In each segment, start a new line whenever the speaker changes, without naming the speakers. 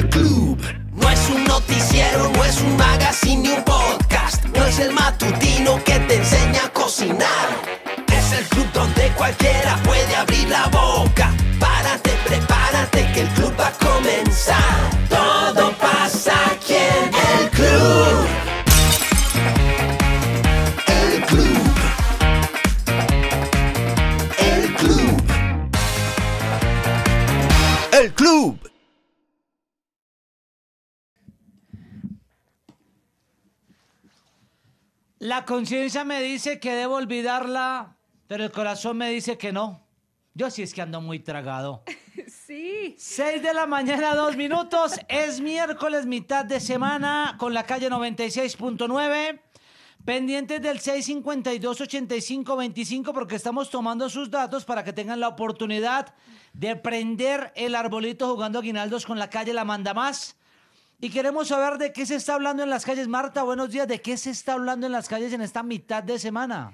No es un noticiero, no es un una
conciencia me dice que debo olvidarla, pero el corazón me dice que no. Yo sí es que ando muy tragado. Sí. Seis de la mañana, dos minutos. es miércoles, mitad de semana, con la calle 96.9. Pendientes del 652-8525 porque estamos tomando sus datos para que tengan la oportunidad de prender el arbolito jugando aguinaldos con la calle La Manda Más. Y queremos saber de qué se está hablando en las calles. Marta, buenos días. ¿De qué se está hablando en las calles en esta mitad de semana?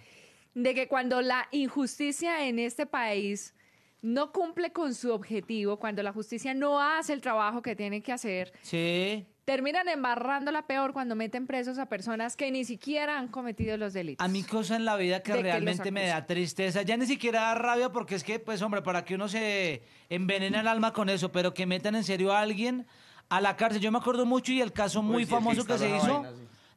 De que cuando la injusticia en este país no cumple con su objetivo, cuando la justicia no hace el trabajo que tiene que hacer,
sí.
terminan la peor cuando meten presos a personas que ni siquiera han cometido los delitos.
A mí cosa en la vida que realmente me da tristeza, ya ni siquiera da rabia porque es que, pues hombre, para que uno se envenene el alma con eso, pero que metan en serio a alguien a la cárcel. Yo me acuerdo mucho y el caso muy famoso que se hizo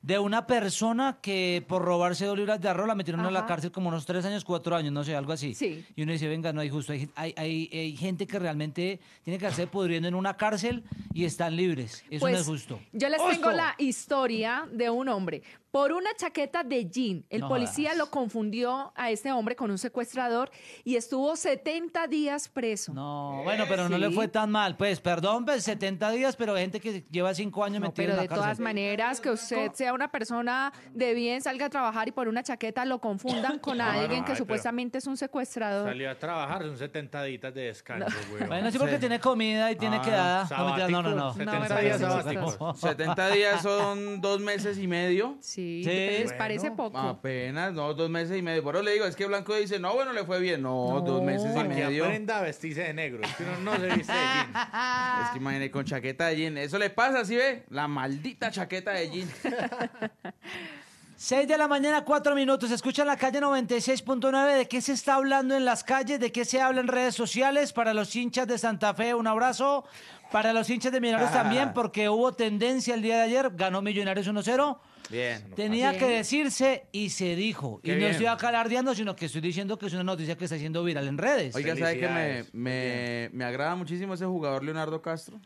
de una persona que por robarse dos libras de arroz la metieron a la cárcel como unos tres años, cuatro años, no sé, algo así. Y uno dice, venga, no hay justo. Hay, gente que realmente tiene que hacer pudriendo en una cárcel y están libres. Eso no pues, es justo. Yo les tengo la
historia de un hombre por una chaqueta de jean. El policía lo confundió a este hombre con un secuestrador y estuvo 70 días preso.
No, bueno, pero no le fue tan mal. Pues perdón, pues 70 días, pero gente que lleva 5 años en la cárcel. Pero de todas
maneras, que usted sea una persona de bien, salga a trabajar y por una chaqueta lo confundan con alguien que supuestamente es un secuestrador. Salió
a trabajar, son 70 días de descanso, güey. Bueno, sí, porque tiene comida y tiene ah, quedada. no, no, no. 70 días 70 días son
dos meses y medio. Sí parece poco. Apenas, no, dos meses y medio. Por eso le digo, es que Blanco dice, no, bueno, le fue bien. No, dos meses y medio. aprenda a vestirse de negro. Es que no se viste de jean.
es
que imagínate, con chaqueta de jean. Eso le pasa, ¿sí ve? La maldita chaqueta de jean.
6 de la mañana, cuatro minutos. Escucha la calle 96.9. ¿De qué se está hablando en las calles? ¿De qué se habla en redes sociales? Para los hinchas de Santa Fe, un abrazo. Para los hinchas de Millonarios también, porque hubo tendencia el día de ayer, ganó Millonarios 1-0. Bien. Tenía que decirse y se dijo. y no estoy acalardeando, sino que estoy diciendo que es una noticia que está siendo viral en redes. Oiga, ¿sabe que me,
me, me, agrada muchísimo ese jugador Leonardo Castro?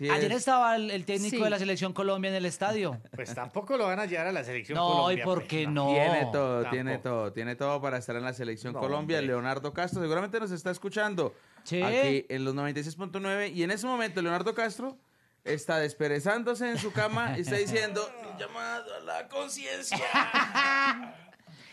Ayer
estaba el, técnico de la selección Colombia en el estadio. Pues tampoco lo van a llevar a la selección No, Colombia, ¿y por pues, qué no? Tiene
todo, tiene todo, tiene todo para estar en la selección Colombia. Leonardo Castro seguramente nos está escuchando aquí en los 96.9 y en ese momento Leonardo Castro está desperezándose en su cama y está diciendo llamado a la conciencia.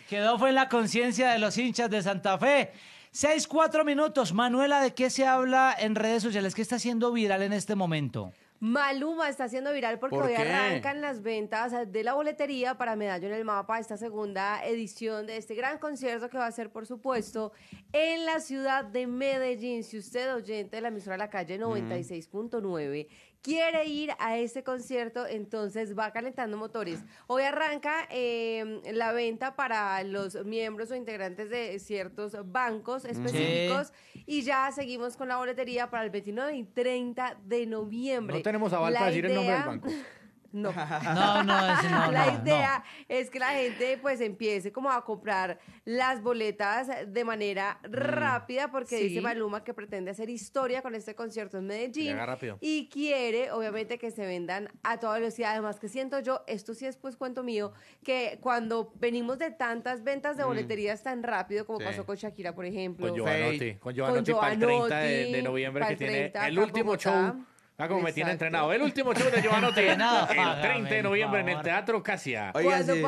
Quedó fue en la conciencia de los hinchas de Santa Fe Seis, cuatro minutos. Manuela, ¿de qué se habla en redes sociales? ¿Qué está siendo viral en este momento?
Maluma está siendo viral porque hoy arrancan las ventas eh, de la boletería para Medallo en el Mapa, esta segunda edición de este gran concierto que va a ser, por supuesto, en la ciudad de Medellín. Si usted, oyente de la emisora La Calle 96.9, quiere ir a ese concierto, entonces va calentando motores. Hoy arranca em, la venta para los miembros o integrantes de ciertos bancos mm. específicos y ya seguimos con la boletería para el 29 y 30 de noviembre. No tenemos aval para decir el nombre del banco. No. No, La idea es que la gente pues empiece como a comprar las boletas de manera mm. rápida porque dice Maluma que pretende hacer historia con este concierto en Medellín. Y quiere obviamente que se vendan a toda velocidad. Además que siento yo, esto sí es pues cuento mío, que cuando venimos de tantas ventas de mm. boleterías tan rápido como pasó con Shakira, por ejemplo. Con Giovanotti. Con Giovanotti, para el 30 de, noviembre que tiene el
último show Ah, como me tiene entrenado. El último show de nada. el 30 de noviembre en el Teatro Casia. Oigan, si,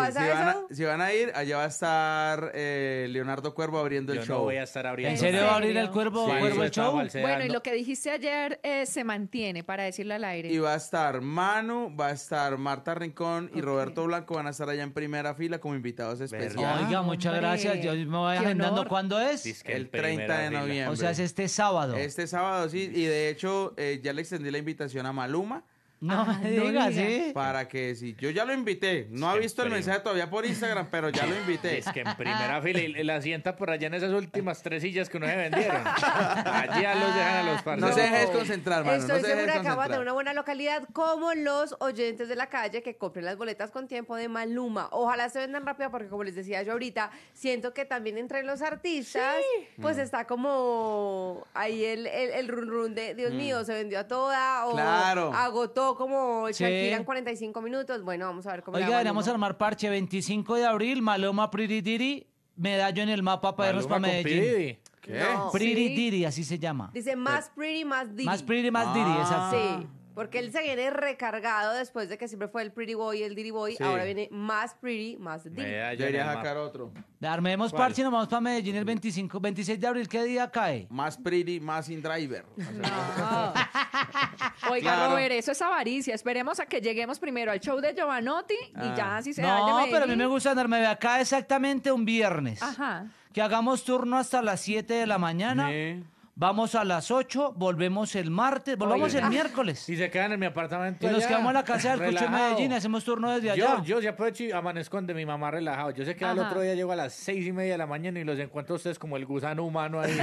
van a, ir, allá va a estar eh, Leonardo Cuervo abriendo el show. voy a estar abriendo. ¿En serio va a abrir el Cuervo, el show? Bueno, y lo
que dijiste ayer eh, se mantiene, para decirlo al aire. Y va
a estar Manu, va a estar Marta Rincón y Roberto Blanco van a estar allá en primera fila como invitados especiales. Oiga, ah, muchas gracias. Yo me voy agendando.
¿Cuándo es? el
30 de noviembre. O sea, es este sábado. Este sábado, sí. Y de hecho, eh, ya le extendí la invitación a Maluma
no ah, ¿sí? ¿eh?
Para que si yo ya lo invité, no ha visto el mensaje todavía
por Instagram, pero ya lo invité.
Es que en primera
ah. fila y la sienta por allá en esas últimas tres sillas que no se vendieron. Allá los dejan a los ah. parques No se dejes concentrar, Estoy no se segura que tener
una
buena localidad como los oyentes de la calle que compren las boletas con tiempo de Maluma. Ojalá se vendan rápido porque como les decía yo ahorita, siento que también entre los artistas, pues mm. está como ahí el, el, run run de Dios mm. mío, se vendió a toda o claro. agotó como el en 45 minutos. Bueno, vamos a ver cómo Oiga, vamos
a armar parche 25 de abril, Maloma Priridiri, medallo en el mapa para irnos para Medellín. Priri ¿Qué? No. Diddy, así se llama.
Dice más pretty, más diri. Más Pretty, más
Diri, ah. exacto. Sí.
Porque él se viene recargado después de que siempre fue el Pretty Boy, y el Diddy Boy. Ahora viene más Pretty, más Diddy. Ya iría
Debería sacar otro.
Armemos parche nos vamos para Medellín el 25, 26 de abril. ¿Qué día cae? Más Pretty, más in driver.
Oiga,
Robert, eso es avaricia. Esperemos a que lleguemos primero al show de Giovanotti y ah. ya así se va a No, pero a mí me
gusta andarme de acá exactamente un viernes. Ajá. Que hagamos turno hasta las 7 de la mañana. Sí. Vamos a las 8, volvemos el martes, volvemos el miércoles. Y se quedan en mi apartamento.
Y nos quedamos en la casa del coche de Medellín,
hacemos turno desde allá. Yo,
yo ya aprovecho y amanezco de mi mamá relajado. Yo sé que al otro día llego a las seis y media de la mañana y los encuentro a ustedes como el gusano humano ahí.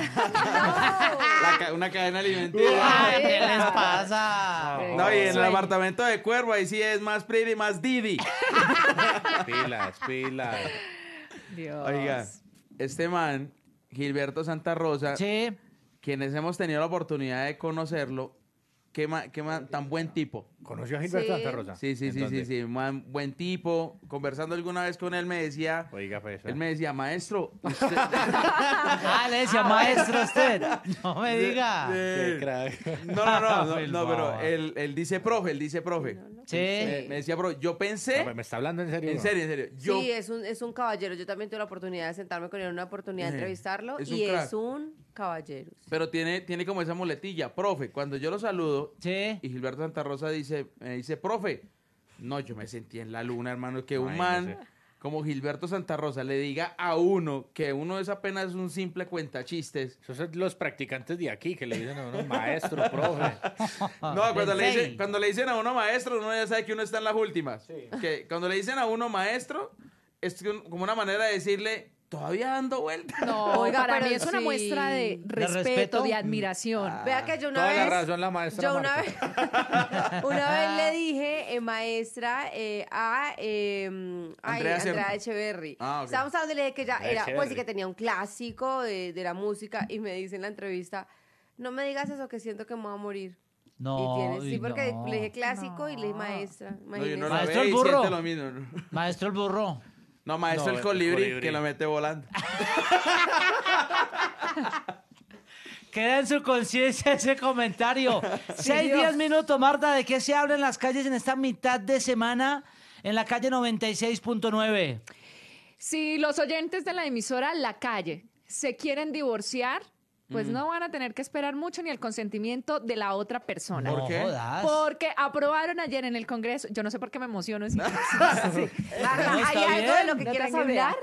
una cadena
alimenticia.
¿Qué les
pasa?
No, y en el apartamento de Cuervo, ahí sí es más pretty, más Didi. Pilas, pilas.
Dios. Oiga,
este man, Gilberto Santa Rosa, Sí quienes hemos tenido la oportunidad de conocerlo, qué, tan buen tipo. ¿Conoció a Gilbert sí. Santa Rosa? Sí, sí, sí, sí, sí, buen tipo. Conversando alguna vez con él me decía, Oiga, pues, él ah. me decía, maestro. Usted... ah, le decía, maestro
usted. No
me diga. No, no, no, no, pues, pero él, dice profe, él dice profe. Sí. Me, decía, bro, yo pensé. Pues, me está hablando en serio. En serio, en serio. Sí, es
un, es un caballero. Yo también tuve la oportunidad de sentarme con él, una oportunidad de entrevistarlo. y es un caballeros.
Pero tiene, tiene como esa muletilla, profe, cuando yo lo saludo, y Gilberto Santa Rosa dice, dice, profe, no, yo me sentí en la luna, hermano, que un man como Gilberto Santa Rosa le diga a uno que uno es apenas un simple cuentachistes.
Esos son los practicantes de aquí que le dicen a
uno maestro, profe. no, cuando le, dicen,
cuando le dicen a uno maestro, uno ya sabe que uno está en las últimas. Que cuando le dicen a uno maestro, es como una manera de decirle, todavía dando vueltas.
No, Oiga, para mí es una muestra
de
respeto, de
admiración. Ah,
Vea que yo una vez. La razón, la maestra. Yo una vez, una vez le ah. dije, eh, maestra, eh, a em, Andrea, Echeverry. Ah, okay. Estábamos hablando de que ella era, pues sí, que tenía un clásico de, la música y me dice en la entrevista: No me digas eso, que siento que me voy a morir.
No. Y tienes, sí, porque
le dije clásico y le dije maestra.
maestro el burro.
Maestro el burro.
No, maestro, el colibrí que lo mete volando.
Queda en su conciencia ese comentario. Seis, días, diez minutos, Marta, ¿de qué se habla en las calles en esta mitad de semana en la calle 96.9?
Si los oyentes de la emisora La Calle
se quieren divorciar,
pues no
van a tener que esperar mucho ni el consentimiento de la otra persona. ¿Por qué? Porque aprobaron ayer en el Congreso, yo no sé por qué me emociono.
hay algo de lo que quieras hablar.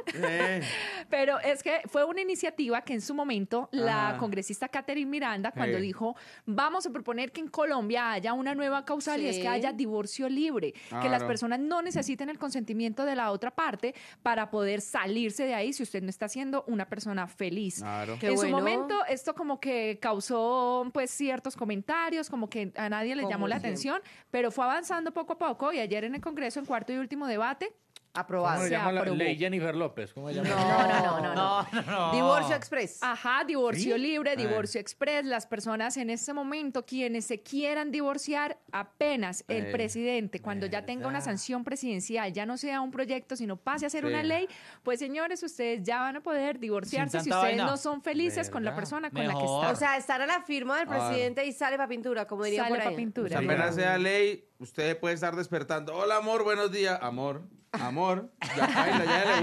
Pero es que fue una iniciativa que en su momento la congresista Catherine Miranda, cuando dijo, vamos a proponer que en Colombia haya una nueva causal y es que haya divorcio libre, que las personas no necesiten el consentimiento de la otra parte para poder salirse de ahí si usted no está siendo una persona feliz. Claro. en su momento esto como que causó pues ciertos comentarios, como que a nadie le llamó la atención, pero fue avanzando poco a poco y ayer en el Congreso, en cuarto y último debate, Aprobado. ¿Cómo se llama la
ley Jennifer López? No, no, no, no, no. Divorcio
express. Ajá, divorcio libre, divorcio express. Las personas en este momento, quienes se quieran divorciar, apenas el presidente, cuando ya tenga una sanción presidencial, ya no sea un proyecto, sino pase a ser una ley, pues señores, ustedes ya van a poder divorciarse si ustedes no son felices con la persona
con la que están. O sea, estar a la firma del ah. presidente y sale para pintura, como diría sale por
pintura. Pues apenas
sea ley, usted puede estar despertando. Hola, amor, buenos días. Amor, amor. Ya
ya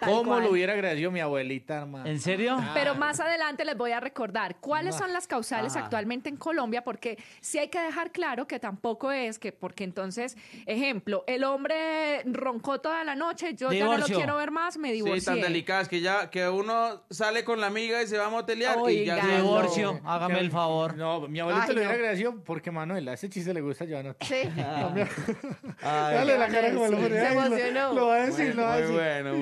le ¿Cómo
lo hubiera agradecido mi abuelita, hermano? ¿En serio?
Pero
más adelante les voy a recordar cuáles son las causales ah. actualmente en Colombia, porque sí hay que dejar claro que tampoco es que, porque entonces, ejemplo, el hombre roncó toda la noche, yo ya no lo quiero ver más, me divorcié. Sí, tan delicadas
que ya que uno sale con la amiga y se va a motelear y ya Divorcio, hágame el
favor. No, mi abuelita le hubiera agradecido porque Manuela, ese chiste le gusta a Sí. Dale la cara como lo pone. Se emocionó. Lo, va a decir, lo va a decir. bueno,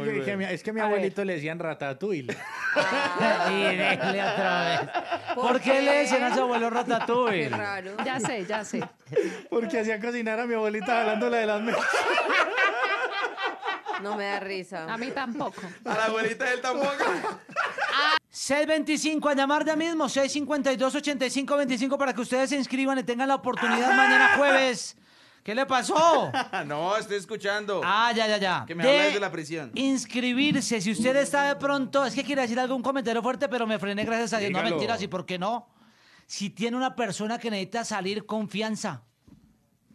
es que a mi abuelito le decían ratatouille. y otra vez.
¿Por, qué? le decían a su abuelo ratatouille? Qué raro. Ya sé, ya sé.
Porque hacía cocinar a mi abuelita hablándole de las mesas.
No me da risa. A mí tampoco. A la abuelita él tampoco.
Ah, 625, a llamar ya mismo, 652-8525 para que ustedes se inscriban y tengan la oportunidad mañana jueves. ¿Qué le
pasó? no, estoy escuchando. Ah, ya, ya, ya. Que me de de la prisión.
Inscribirse, si usted está de pronto, es que quiere decir algún comentario fuerte, pero me frené gracias a Dios. No mentiras, ¿y por qué no? Si tiene una persona que necesita salir confianza,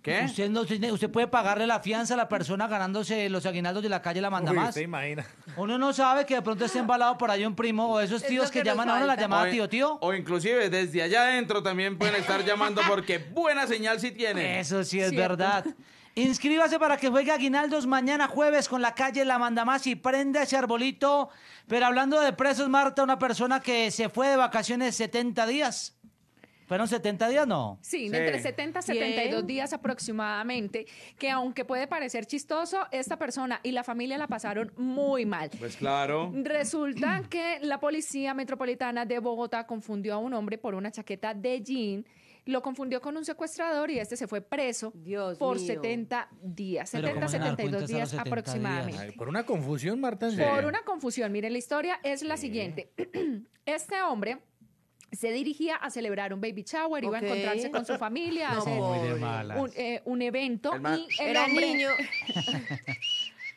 ¿Qué? Usted, no, usted puede pagarle la fianza a la persona ganándose los aguinaldos de la calle La Manda Más. imagina. Uno no sabe que de pronto esté embalado por ahí un primo o esos tíos que, llaman a uno la llamada tío,
tío. O inclusive desde allá adentro también pueden estar llamando porque buena señal sí tiene.
Eso sí es verdad. Inscríbase para que juegue Aguinaldos mañana jueves con la calle La Mandamás y prenda ese arbolito. Pero hablando de presos, Marta, una persona que se fue de vacaciones 70 días ¿Fueron 70 días no? Sí, entre 70
y 72 días aproximadamente, que aunque puede parecer chistoso, esta persona y la familia la pasaron muy mal.
Pues claro.
Resulta que la policía metropolitana de Bogotá confundió a un hombre por una chaqueta de jean lo confundió con un secuestrador y este se fue preso por 70 días, 70, 72 días aproximadamente.
por una confusión, Marta. Por una
confusión. Miren, la historia es la siguiente. Este hombre se dirigía a celebrar un baby shower, iba a encontrarse con su familia, hacer
eh, un, evento y Era niño.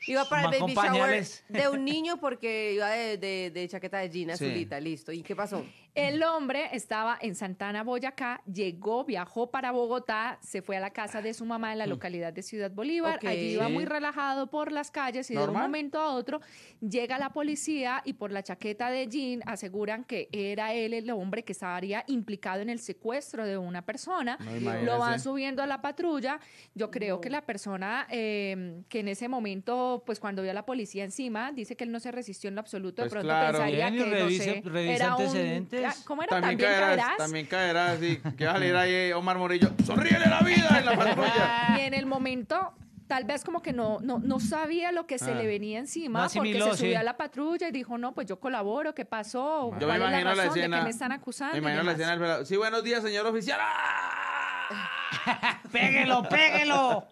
Iba para el baby shower de un niño porque iba de, chaqueta de jean azulita, listo. ¿Y qué pasó?
El hombre estaba en Santana, Boyacá, llegó, viajó para Bogotá, se fue a la casa de su mamá en la hmm. localidad de Ciudad Bolívar. Allí iba muy relajado por las calles y de un momento a otro llega la policía y por la chaqueta de jean aseguran que era él el hombre que estaría implicado en el secuestro de una persona. Lo van subiendo a la patrulla. Yo creo que la persona em, que en ese momento, pues cuando vio a la policía encima, dice que él no se resistió en lo absoluto. Pues de pronto pensaría que revisa, no ¿Cómo era? También, caerás, También
caerás. Y que va a salir ahí eh, Omar Morillo. ¡Sonríele la vida
en la patrulla y en el momento tal vez como que no, no, no sabía lo que se ah. le venía encima porque se subió a la patrulla y dijo, no, pues yo colaboro, ¿qué pasó? Yo me imagino la escena, me están acusando? imagino la
escena Sí, buenos días, señor oficial. ¡Ah!
¡Péguelo, péguelo!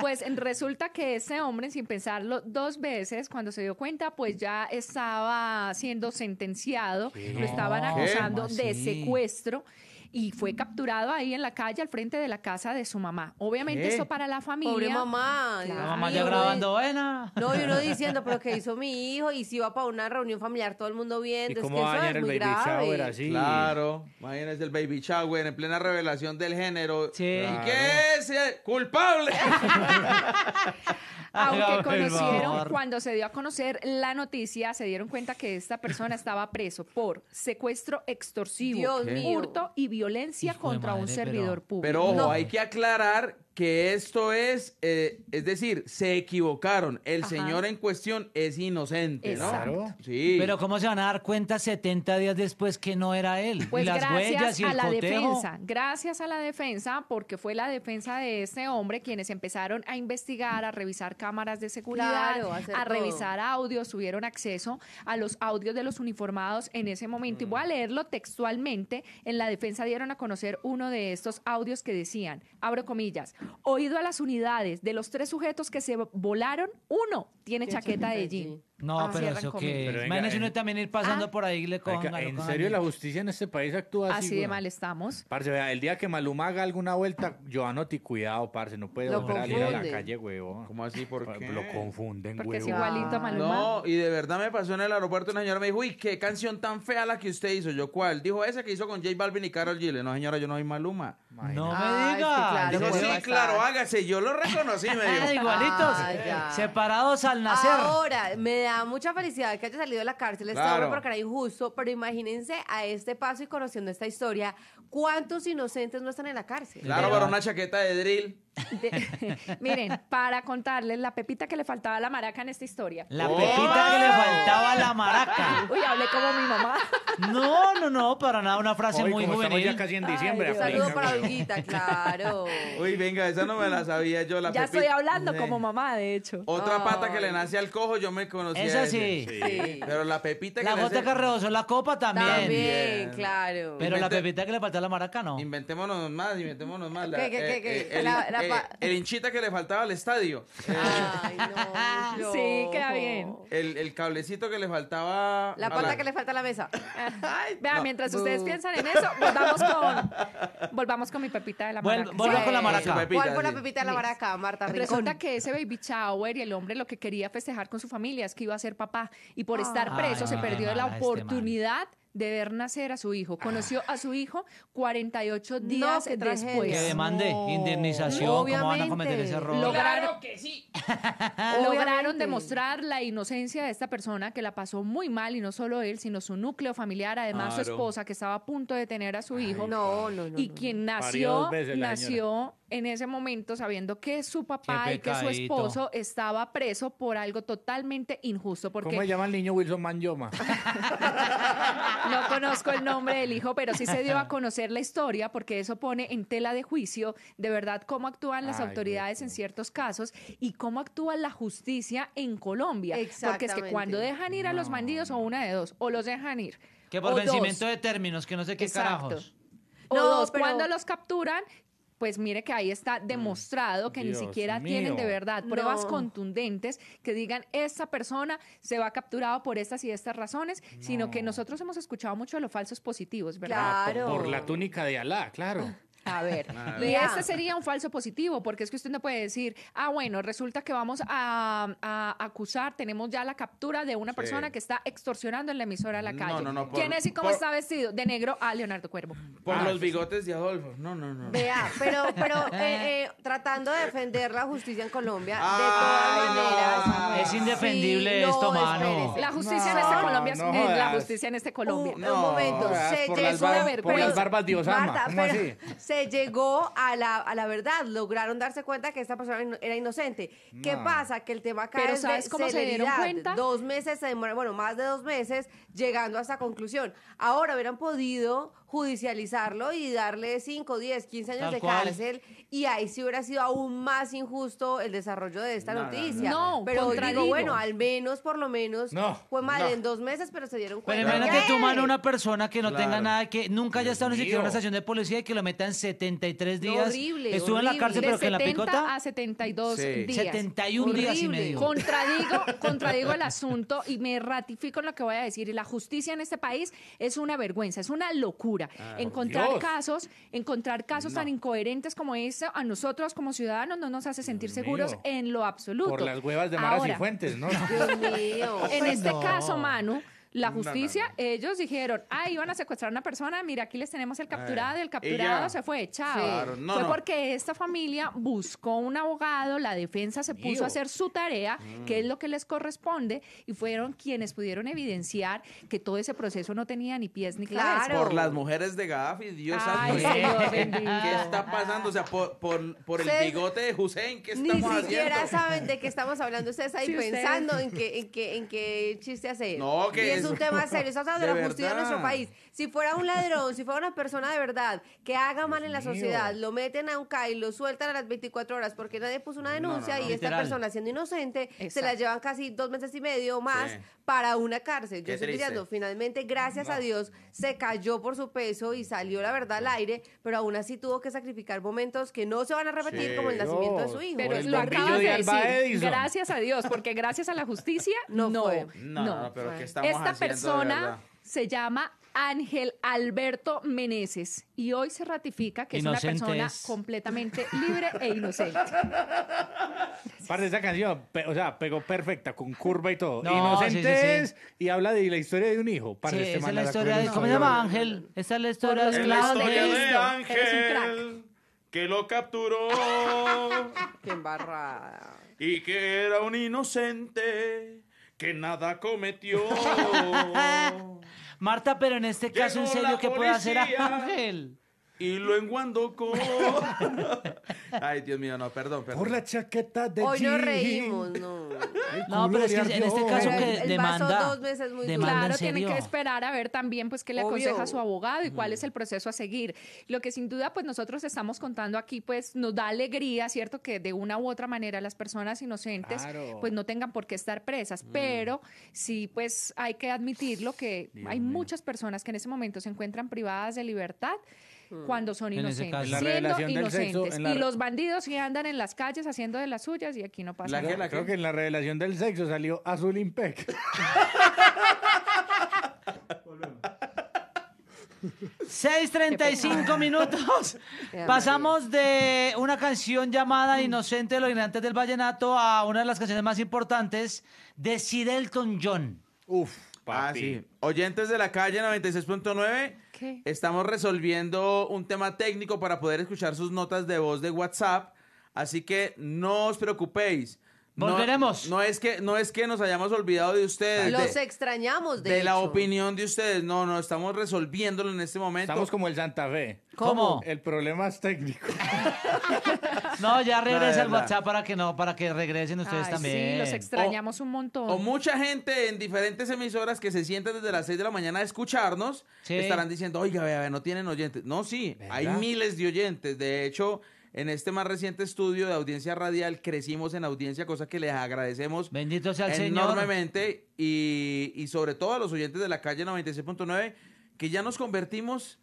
Pues resulta que ese hombre, sin pensarlo dos veces, cuando se dio cuenta, pues ya estaba siendo sentenciado, lo estaban acusando de secuestro y fue mm. capturado ahí en la calle al frente de la casa de su
mamá. Obviamente eso para la familia. Pobre mamá. La mamá ya grabando
buena. No, y uno diciendo,
pero ¿qué hizo mi hijo? Y si iba para una reunión familiar, todo el mundo viendo. es que eso es el baby shower así?
Claro. Imagínense el baby shower en plena revelación del género. Sí. ¿Y qué es? Culpable. Aunque conocieron,
cuando se dio a conocer la noticia, se dieron cuenta que esta persona estaba preso por secuestro extorsivo, hurto y violencia contra un servidor
público. Pero ojo, hay que aclarar que esto es, eh, es decir, se equivocaron. El señor en cuestión
es inocente, ¿no? Sí. Pero ¿cómo se van a dar cuenta 70 días después que no era él? Pues Las gracias huellas y a la defensa,
gracias a la defensa, porque fue la defensa de este hombre quienes empezaron a investigar, a revisar cámaras de seguridad, a, revisar audios, tuvieron acceso a los audios de los uniformados en ese momento. Y voy a mm. leerlo textualmente. En la defensa dieron a conocer uno de estos audios que decían, abro comillas, Oído a las unidades, de los tres sujetos que se volaron, uno tiene chaqueta de jean. No, ah, pero eso
que. uno también ir pasando ah. por ahí le en serio, la justicia
en este país actúa así. Así de mal estamos. Parce, el día que Maluma haga alguna vuelta, yo anotí cuidado, parce, no
puede volver a la
calle,
huevo oh. ¿Cómo así? ¿Por Lo confunden,
Porque oh. ah,
No, y de verdad me pasó en el aeropuerto una señora me dijo, uy, qué canción tan fea la que usted hizo. Yo, ¿cuál? Dijo, esa que hizo con J Balvin y Carol Gile. No, señora, yo no soy Maluma.
No me ah, diga. sí, claro,
hágase. Yo lo reconocí, me ah, dijo. Igualitos, ah, separados al nacer. Ahora,
me da mucha felicidad que haya salido de la cárcel. Está claro. porque era injusto, pero imagínense a este paso y conociendo esta historia, ¿cuántos inocentes no están en la cárcel? Claro, pero una
chaqueta de
drill.
miren, para contarles la pepita que le faltaba a la maraca en esta historia.
La
pepita que le faltaba a la maraca. Uy, hablé como mi mamá. No, no, no, para nada, una frase muy bonita. juvenil. casi en diciembre. saludo para claro. Uy,
venga, esa no me la sabía yo. La ya estoy hablando como
mamá, de hecho. Otra pata
que le nace al cojo, yo me conocí Esa sí. Pero la pepita que la le nace... que la copa también. También,
claro. Pero la
pepita que le faltaba a la maraca, no. Inventémonos más, inventémonos más. La, eh, eh, eh, el hinchita que le faltaba al estadio.
Sí, queda bien.
el, cablecito que le faltaba. La pata que
le falta a la mesa. Vean, mientras
ustedes piensan en eso, volvamos con, volvamos con mi pepita de la maraca. con la maraca. pepita, la pepita de la maraca, Marta Resulta que ese baby shower y el hombre lo que quería festejar con su familia es que iba a ser papá y por ah. estar preso se perdió la este oportunidad de ver nacer a su hijo. Conoció a su hijo 48 días después. Que demande
indemnización, ¿cómo van a cometer ese error? Lograron
que sí. Lograron demostrar
la inocencia de esta persona que la pasó muy mal y no solo él, sino su núcleo familiar, además su esposa que estaba a punto de tener a su hijo. No, y quien nació, nació en ese momento sabiendo que su papá y que su esposo estaba preso por algo totalmente injusto. Porque... ¿Cómo se llama
el niño Wilson Manjoma?
no conozco el nombre del hijo, pero sí se dio a conocer la historia porque eso pone en tela de juicio de verdad cómo actúan las autoridades en ciertos casos y cómo actúa la justicia en Colombia. Porque es que cuando dejan ir a los bandidos o una de dos, o los dejan ir.
Que por vencimiento de términos, que no sé qué carajos.
no, dos, cuando los capturan pues mire que ahí está mm. demostrado que ni siquiera tienen de verdad pruebas contundentes que digan esta persona se va capturado por estas y estas razones, sino que nosotros hemos escuchado mucho de los falsos positivos, ¿verdad? Claro.
por la túnica de Alá, claro.
A ver, y este sería un falso positivo, porque es que usted no puede decir, ah, bueno, resulta que vamos a, acusar, tenemos ya la captura de una persona que está extorsionando en la emisora a la calle. ¿Quién es y cómo está vestido? De
negro a Leonardo Cuervo.
Por ah. los bigotes de Adolfo. No, no, no. Vea,
pero, pero eh, eh, tratando de defender la justicia en Colombia, de todas maneras. Es indefendible esto, mano. La justicia en este Colombia es la justicia en este Colombia. Un, momento, por, las, una por las barbas de Osama. así? llegó a la, a la verdad, lograron darse cuenta que esta persona era inocente. ¿Qué pasa? Que el tema acá Pero ¿sabes se dieron cuenta? Dos meses se demoraron, bueno, más de dos meses llegando a esta conclusión. Ahora hubieran podido judicializarlo y darle 5, 10, 15 años de cárcel y ahí sí hubiera sido aún más injusto el desarrollo de esta noticia. no. No, pero digo, bueno, al menos, por lo menos, fue mal en dos meses, pero se dieron cuenta. Pero
imagínate tu mano, una persona que no tenga nada, que nunca haya estado ni siquiera en una estación de policía y que lo metan en 73 días. horrible, Estuvo en la cárcel, pero que en la picota.
a 72 días. 71 días y medio. Contradigo, contradigo el asunto y me ratifico en lo que voy a decir. Y La justicia en este país es una vergüenza, es una locura. Ah, encontrar casos, encontrar casos tan incoherentes como este, a nosotros como ciudadanos no nos hace sentir seguros en lo absoluto. Por las huevas de Maras y Fuentes, ¿no? En este pues caso, Manu, la justicia, ellos dijeron, ah, iban a secuestrar a una persona, mira, aquí les tenemos el capturado, el capturado se fue, echado. fue porque esta familia buscó un abogado, la defensa se puso a hacer su tarea, mm. que es lo que les corresponde, y fueron quienes pudieron evidenciar que todo ese proceso no tenía ni pies ni claro. Por
las mujeres de Gaddafi, Dios Ay, ¿Qué está pasando? O sea, por, el bigote de Hussein, ¿qué estamos haciendo? Ni siquiera saben
de qué estamos hablando. Ustedes ahí pensando en qué en que, en qué chiste hace. No, que es un tema serio. Estamos hablando de, de la justicia de nuestro país. Si fuera un ladrón, si fuera una persona de verdad que haga mal en la sociedad, lo meten a un CAI, lo sueltan a las 24 horas porque nadie puso una denuncia y esta persona siendo inocente se la llevan casi dos meses y medio más para una cárcel. Yo estoy finalmente, gracias a Dios, se cayó por su peso y salió la verdad al aire, pero aún así tuvo que sacrificar momentos que no se van a repetir como el nacimiento de su
hijo. Pero lo acabas de, gracias
a Dios, porque gracias a la justicia
no, fue. No, pero ¿qué estamos Esta persona se llama Ángel Alberto Meneses. Y hoy se ratifica que es una persona completamente libre e
inocente.
Parte de esa canción, o sea, pegó perfecta, con curva y todo. Inocentes y habla de la historia de un hijo. Este esa es la historia de, ¿Cómo se llama
Ángel? Esa es la historia, es la historia de,
Ángel.
que lo capturó. Qué embarrada. Y que era un inocente que nada cometió.
Marta, pero en este caso, ¿en serio qué
puede hacer Ángel? y lo enguando con. Ay, Dios mío, no, perdón, Por la chaqueta de Hoy no reímos,
no.
no, pero es que en este caso que
demanda. dos veces claro, tiene que
esperar a ver también pues qué le aconseja a su abogado y cuál es el proceso a seguir. Lo que sin duda pues nosotros estamos contando aquí pues nos da alegría, ¿cierto? Que de una u otra manera las personas inocentes pues no tengan por qué estar presas, mm. pero sí pues hay que admitirlo que hay muchas personas que en ese momento se encuentran privadas de libertad Mm. cuando son inocentes. Siendo inocentes. Y los bandidos que andan en las calles haciendo de las suyas y aquí no pasa la, nada. creo que
en la revelación del sexo salió Azul
Impec. 6.35 minutos. Pasamos de una canción llamada Inocente de los Ignorantes del Vallenato a una de las canciones más importantes de Sidelton John. Uf,
papi. Ah, Oyentes de la calle 96.9, Estamos resolviendo un tema técnico para poder escuchar sus notas de voz de WhatsApp. Así que no os preocupéis. Volveremos. No, es que, no es que nos hayamos olvidado de ustedes. Los
extrañamos, de, de la
opinión de ustedes. No, no, estamos resolviéndolo en
este momento. Estamos como el Santa Fe. ¿Cómo? El problema es técnico. no, ya
regresa el WhatsApp
para que no, para que regresen
ustedes también. Sí, los extrañamos un montón. O mucha
gente en diferentes emisoras que se sienten desde las 6 de la mañana a escucharnos estarán diciendo, oiga, vea, no tienen oyentes. No, sí, hay miles de oyentes. De hecho, en este más reciente estudio de audiencia radial crecimos en audiencia, cosa que les agradecemos Bendito sea el enormemente Señor. Y, y sobre todo a los oyentes de la calle 96.9 que ya nos convertimos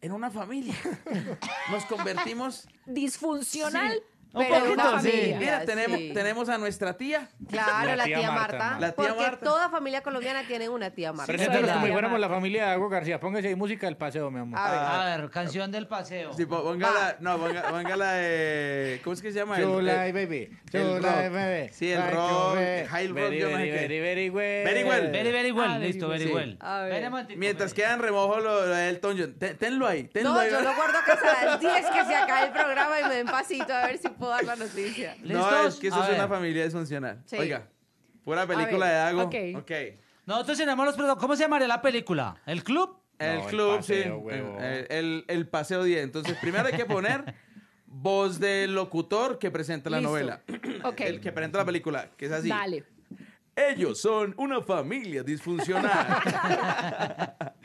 en
una familia.
Nos convertimos.
Disfuncional,
un
poquito, Mira, tenemos,
tenemos a nuestra tía.
Claro, la, tía,
Marta. porque toda familia colombiana tiene una tía Marta. Preséntanos como
si fuéramos la familia de Agua García. Póngase ahí música del paseo, mi amor. A ver, ah, canción del paseo. Sí, póngala, no, póngala, de... ¿Cómo es que se llama? Chula baby. Chula baby. Sí, el rock. High rock, Very, Very, very well. Very well. Very, very well. Ah, Listo, very well.
Mientras quedan remojo lo, de Elton John. Tenlo ahí, No, yo lo guardo
que hasta las 10 que se acabe el programa y me den pasito a ver si puedo la noticia. No, es que eso es una
familia disfuncional. Sí. Oiga, pura
película de
algo. ok. Ok.
No, entonces los ¿cómo se llamaría la película? ¿El club? El club, sí.
Eh, eh, el, paseo 10. Entonces, primero hay que poner voz del locutor que presenta la novela. Ok. El que presenta la película, que es así. Ellos son una familia disfuncional.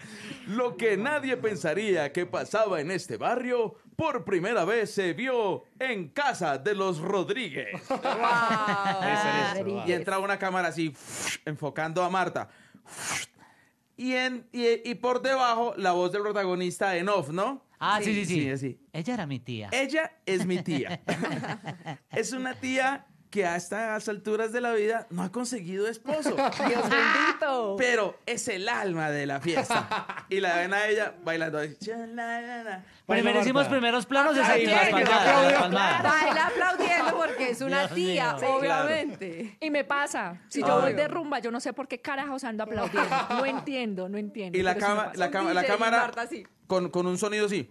Lo que nadie pensaría que pasaba en este barrio por primera vez se vio en casa de los Rodríguez.
Wow. y
entra una cámara así, enfocando a Marta. Y, en, y, por debajo, la voz del protagonista en off, ¿no? Ah, sí. sí, sí. Ella era mi tía. Ella es mi tía. es una tía que a estas alturas de la vida no ha conseguido esposo. Dios bendito. Pero es el alma de la fiesta. Y la ven a ella bailando. merecimos primeros planos de Baila
aplaudiendo porque
es una tía, obviamente. Y me pasa, si yo voy de rumba, yo no sé por qué carajos ando aplaudiendo. No entiendo, no entiendo. Y la, cámara
con, con un sonido así.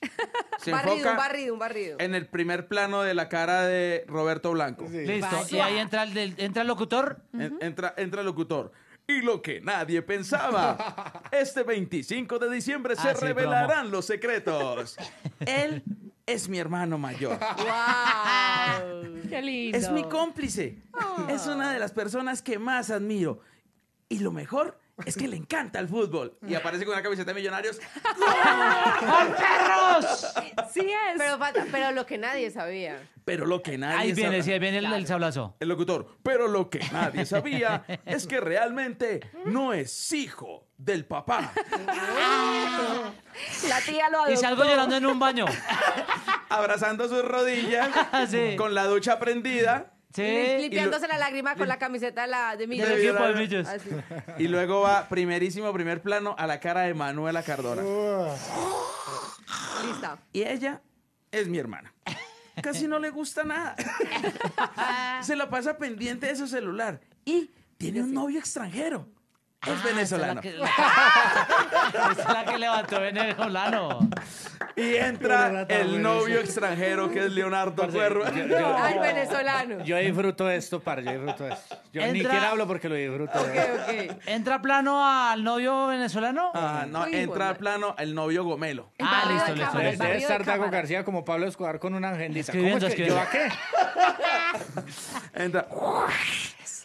Se un barrido, un barrido. En el primer plano de la cara de Roberto Blanco. Listo. Y ahí
entra el, entra el locutor.
entra, entra el locutor. Y lo que nadie pensaba, este 25 de diciembre se ah, revelarán los secretos. Él es mi hermano mayor.
Qué lindo. Es mi
cómplice. Ah. Es una de las personas que más admiro. Y lo mejor es que le encanta el fútbol. Y aparece con una camiseta de
millonarios.
¡Por perros!
Sí es. Pero, lo que nadie sabía.
Pero lo que nadie sabía Ahí viene, sí, ahí viene el, sablazo. El locutor. Pero lo que nadie sabía es que realmente no es hijo del papá.
La tía lo adoptó. Y salgo llorando
en un baño. Abrazando sus rodillas, con la ducha prendida Limpiándose la
lágrima con la camiseta de, la, de de ah,
Y luego va primerísimo, primer plano, a la cara de Manuela Cardona. Listo. Y ella es mi hermana. Casi no le gusta nada. Se la pasa pendiente de su celular. Y tiene un novio extranjero. Es ah, venezolano. Es la, que, levantó venezolano. Y entra el novio extranjero que es
Leonardo Cuervo.
venezolano.
Yo disfruto esto, par, yo disfruto esto.
Yo ni quiero
hablo
porque lo disfruto.
Okay, okay. ¿Entra plano al novio venezolano? Ah, no, entra
plano el novio gomelo. Ah, listo, listo. Debe estar García como Pablo Escobar con una agendita. ¿Cómo es que yo a qué?
entra.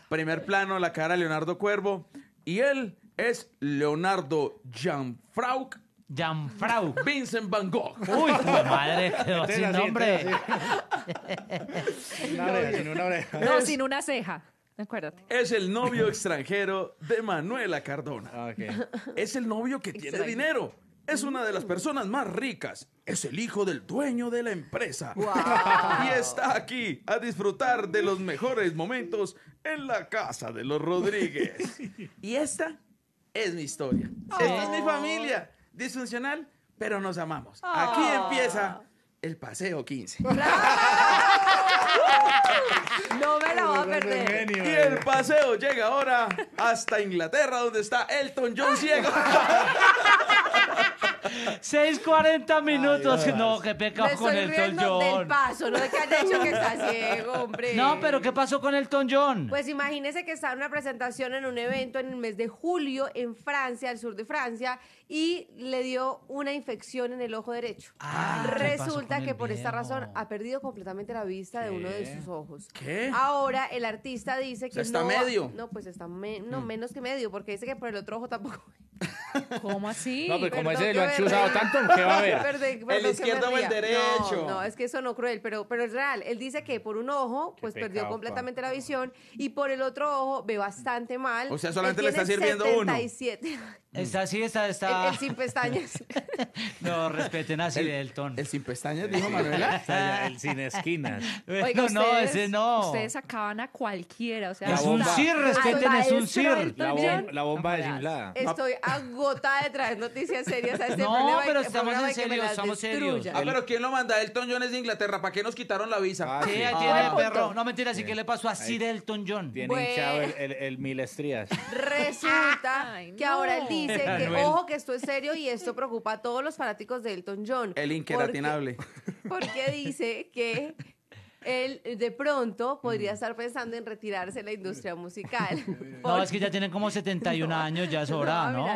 Primer plano, la cara de Leonardo Cuervo. Y él es Leonardo Janfrauk Janfrauk Vincent Van Gogh. Uy, madre, sin nombre.
Sin
una oreja, No,
sin una ceja. Acuérdate.
Es el novio extranjero de Manuela Cardona. Ah, es el novio
que tiene dinero.
Es una de las mm. personas más ricas. Es el hijo del dueño de la empresa. y está aquí a disfrutar de los mejores momentos en la casa de los Rodríguez. y esta es mi historia. Ah. Esta es mi familia. Disfuncional, pero nos amamos. Aquí ah. empieza el paseo 15. No me la voy a perder. Y el paseo llega ahora hasta Inglaterra, donde está Elton John ciego.
6.40 minutos. no, qué pecado con el no que No, pero ¿qué pasó con el John?
Pues imagínese que está en una presentación en un evento en el mes de julio en Francia, al sur de Francia, y le dio una infección en el ojo derecho. Ah, Resulta que por esta razón ha perdido completamente la vista de uno de sus ojos. ¿Qué? Ahora el artista dice que no... está medio. No, pues está mm. menos que medio, porque dice que por el otro ojo tampoco. ¿Cómo así? No, pero pues,
como ese lo han chuzado tanto, ¿qué va a haber? el izquierdo o el derecho. No,
es que eso no cruel, pero, pero es real. Él dice que por un ojo, pues perdió completamente la visión y por el otro ojo ve bastante mal. O sea, solamente le está sirviendo 77. uno.
Está así, mm. está, está. El, sin
pestañas.
no, respeten a Elton. El sin pestañas, dijo Manuela. el sin
esquinas. no, no, ese no. Ustedes sacaban a cualquiera. O sea, es un sir, respeten, es un sir. La,
bomba, de
Estoy
agotada de traer noticias serias a este no, No, pero estamos en serio, estamos serios. Ah, pero
¿quién lo manda? Elton John es de Inglaterra. ¿Para qué nos quitaron la visa? Ah, sí, ya tiene ah, perro.
No, mentira, así que le pasó a Sir Elton John. Tiene hinchado el, mil estrías.
Resulta que ahora el día dice que, ojo, que esto es serio y esto preocupa a todos los fanáticos de Elton John. El inqueratinable. Porque, dice que él de pronto podría mm. estar pensando en retirarse de la industria musical. No, es que ya
tiene como 71 años, ya es hora, ¿no?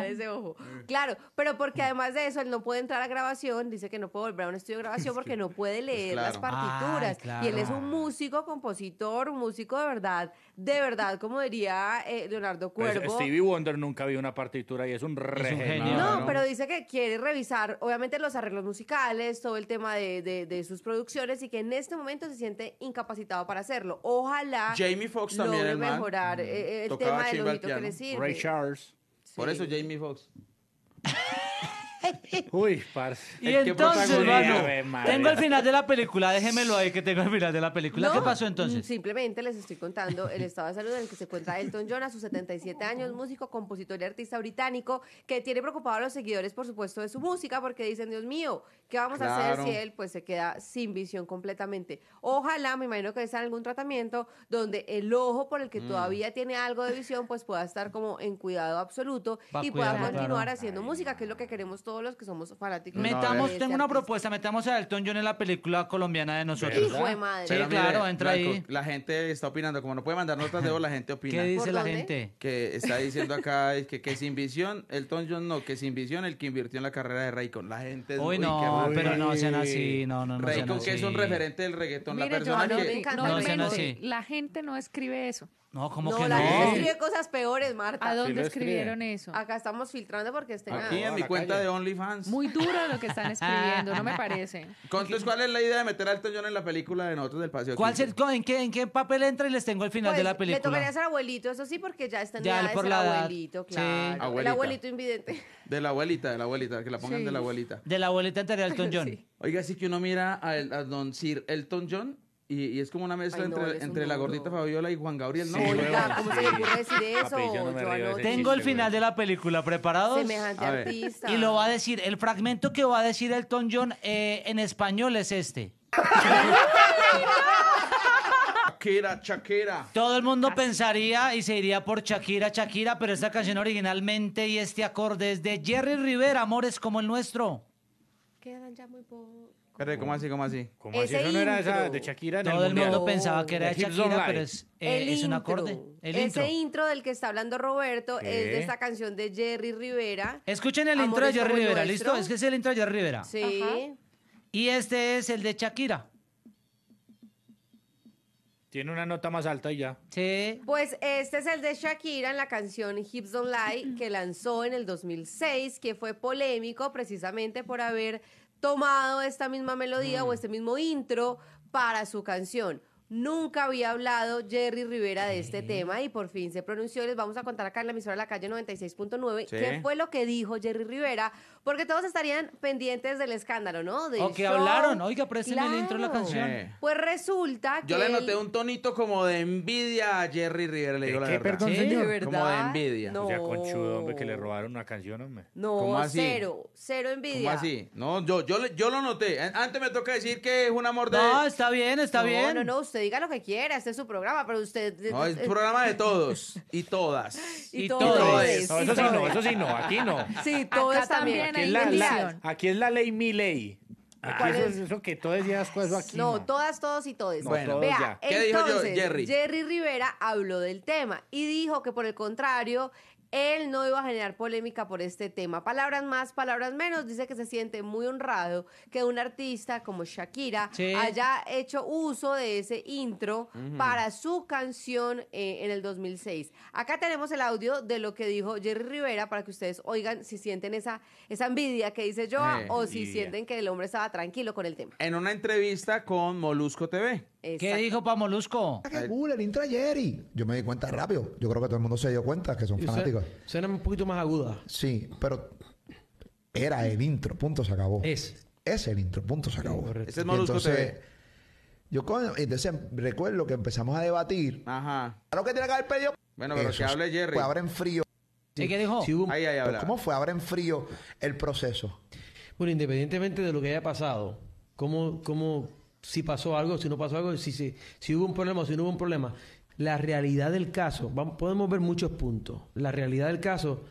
Claro, pero porque además de eso, él no puede entrar a grabación, dice que no puede volver a un estudio de grabación porque no puede pues leer las partituras. Y él es un músico, compositor, músico de verdad de verdad, como diría eh, Leonardo Cuervo. Stevie
Wonder nunca vio una partitura y es un, es genio. No, pero
dice que quiere revisar, obviamente, los arreglos musicales, todo el tema de, sus producciones y que en este momento se siente incapacitado para hacerlo. Ojalá Jamie también mejorar eh, el tema de que
Por eso Jamie Foxx.
Uy, parce. Y entonces, tengo el final de la película, déjemelo ahí que tengo el final de la película. ¿Qué pasó entonces? Mm,
simplemente les estoy contando el estado de salud en el que se encuentra Elton John a sus 77 años, músico, compositor y artista británico, que tiene preocupado a los seguidores, por supuesto, de su música, porque dicen, Dios mío, ¿qué vamos a hacer si él pues se queda sin visión completamente? Ojalá, me imagino que está en algún tratamiento donde el ojo por el que mm. todavía tiene algo de visión, pues pueda estar como en cuidado absoluto y pueda continuar haciendo música, que es lo que queremos todos los que somos fanáticos. Metamos, este tengo
una propuesta, metamos a Elton John en la película colombiana de
nosotros.
madre. Sí, claro, eh, entra ahí. La gente está opinando, como no puede mandar notas de voz, la gente opina. ¿Qué dice la gente? Que está diciendo acá que, es sin visión, Elton John no, que sin visión el que invirtió en la carrera de Raycon. La gente es Uy, no, pero no sean así, Raycon que es un referente del reggaetón, la persona no,
La gente no escribe eso.
No,
como que la gente no. escribe
cosas peores, Marta. ¿A dónde escribieron eso? Acá estamos filtrando porque estén Aquí en mi cuenta de OnlyFans. Muy duro lo que están escribiendo, no me parece.
Entonces, ¿cuál es la idea de meter a Elton John en la película de Nosotros del Paseo? ¿Cuál se- en, qué, ¿En qué papel entra y les tengo el final de la pues, película. Le tocaría ser
abuelito, eso sí, porque ya está en Ya, edad de por la edad. abuelito, claro. El abuelito invidente.
De la abuelita, de la abuelita, que la pongan de la abuelita. De la abuelita anterior de Elton John. Oiga, sí que uno mira a Don Sir Elton John y, es como una mezcla entre, la gordita Fabiola y Juan Gabriel, ¿no? ¿cómo
eso? Tengo el final de la película preparado. Semejante artista. Y lo va a decir, el fragmento que va a decir Elton John eh, en español es este.
Shakira, Shakira.
Todo el mundo pensaría y se iría por Shakira, Shakira, pero esta canción originalmente y este acorde es de Jerry Rivera, Amores como el nuestro.
Quedan ya muy pocos.
Pero, ¿cómo así? ¿Cómo así? ¿Cómo Ese no era de Shakira. En Todo el, mundo pensaba que era de Shakira, pero es, eh, un acorde. Ese
intro del que está hablando Roberto es de esta canción de Jerry Rivera.
Escuchen el intro de Jerry Rivera, ¿listo? Es que es el intro de Jerry Rivera. Sí. Y este es el de Shakira.
Tiene una nota más alta y ya. Sí.
Pues este es el de Shakira en la canción Hips Don't Lie que lanzó en el 2006, que fue polémico precisamente por haber tomado esta misma melodía o mm. este mismo intro para su canción. Nunca había hablado Jerry Rivera de este tema y por fin se pronunció. Les vamos a contar acá en la emisora de la calle 96.9 qué fue lo que dijo Jerry Rivera porque todos estarían pendientes del escándalo, ¿no? o que hablaron,
oiga, présteme claro. el intro de la canción.
Pues resulta que. Yo le noté
un tonito como de envidia a Jerry Rivera, le digo la verdad. Perdón, verdad? Como de envidia. No. O sea, conchudo, hombre, que le robaron una canción, hombre. No, ¿Cómo así? cero,
cero envidia. ¿Cómo
así? No, yo, yo, yo lo noté. Antes me toca decir que es un amor de. No, está bien,
está bien. No, no, no, usted diga lo que quiera, este es su programa, pero usted. Eh, no, es eh, programa de eh,
todos y
todas.
Y, todas. todos. eso sí no, eso
sí no, aquí no. Sí, todos también. también aquí, es la, ley mi ley. Aquí eso es eso que todos llevas cuatro aquí. No,
todas, todos y todes. bueno, todos vea, ¿Qué dijo Jerry? Jerry Rivera habló del tema y dijo que por el contrario, él no iba a generar polémica por este tema. Palabras más, palabras menos. Dice que se siente muy honrado que un artista como Shakira haya hecho uso de ese intro para su canción eh, en el 2006. Acá tenemos el audio de lo que dijo Jerry Rivera para que ustedes oigan si sienten esa, esa envidia que dice Joa eh, o si sienten que el hombre estaba tranquilo con el tema.
En una entrevista con Molusco TV. ¿Qué dijo pa' Molusco? ¡Qué cool!
El intro Jerry. Yo me di cuenta rápido. Yo creo que todo el mundo se dio cuenta que son fanáticos.
Suena un poquito más aguda.
Sí, pero era el intro. Punto, se acabó. Es. Es el intro. Punto, se acabó. Ese Molusco entonces, Yo recuerdo que empezamos a debatir.
Ajá. A ah, lo que tiene que haber pedido. Bueno, pero que hable Jerry. Pues abren frío. ¿Y qué dijo? ahí, ahí habla. ¿Cómo fue? en frío el proceso. Bueno, independientemente de lo que haya pasado, ¿cómo, cómo, si pasó algo, si no pasó algo, si, hubo un problema o si no hubo un problema. La realidad del caso, podemos ver muchos puntos. La realidad del caso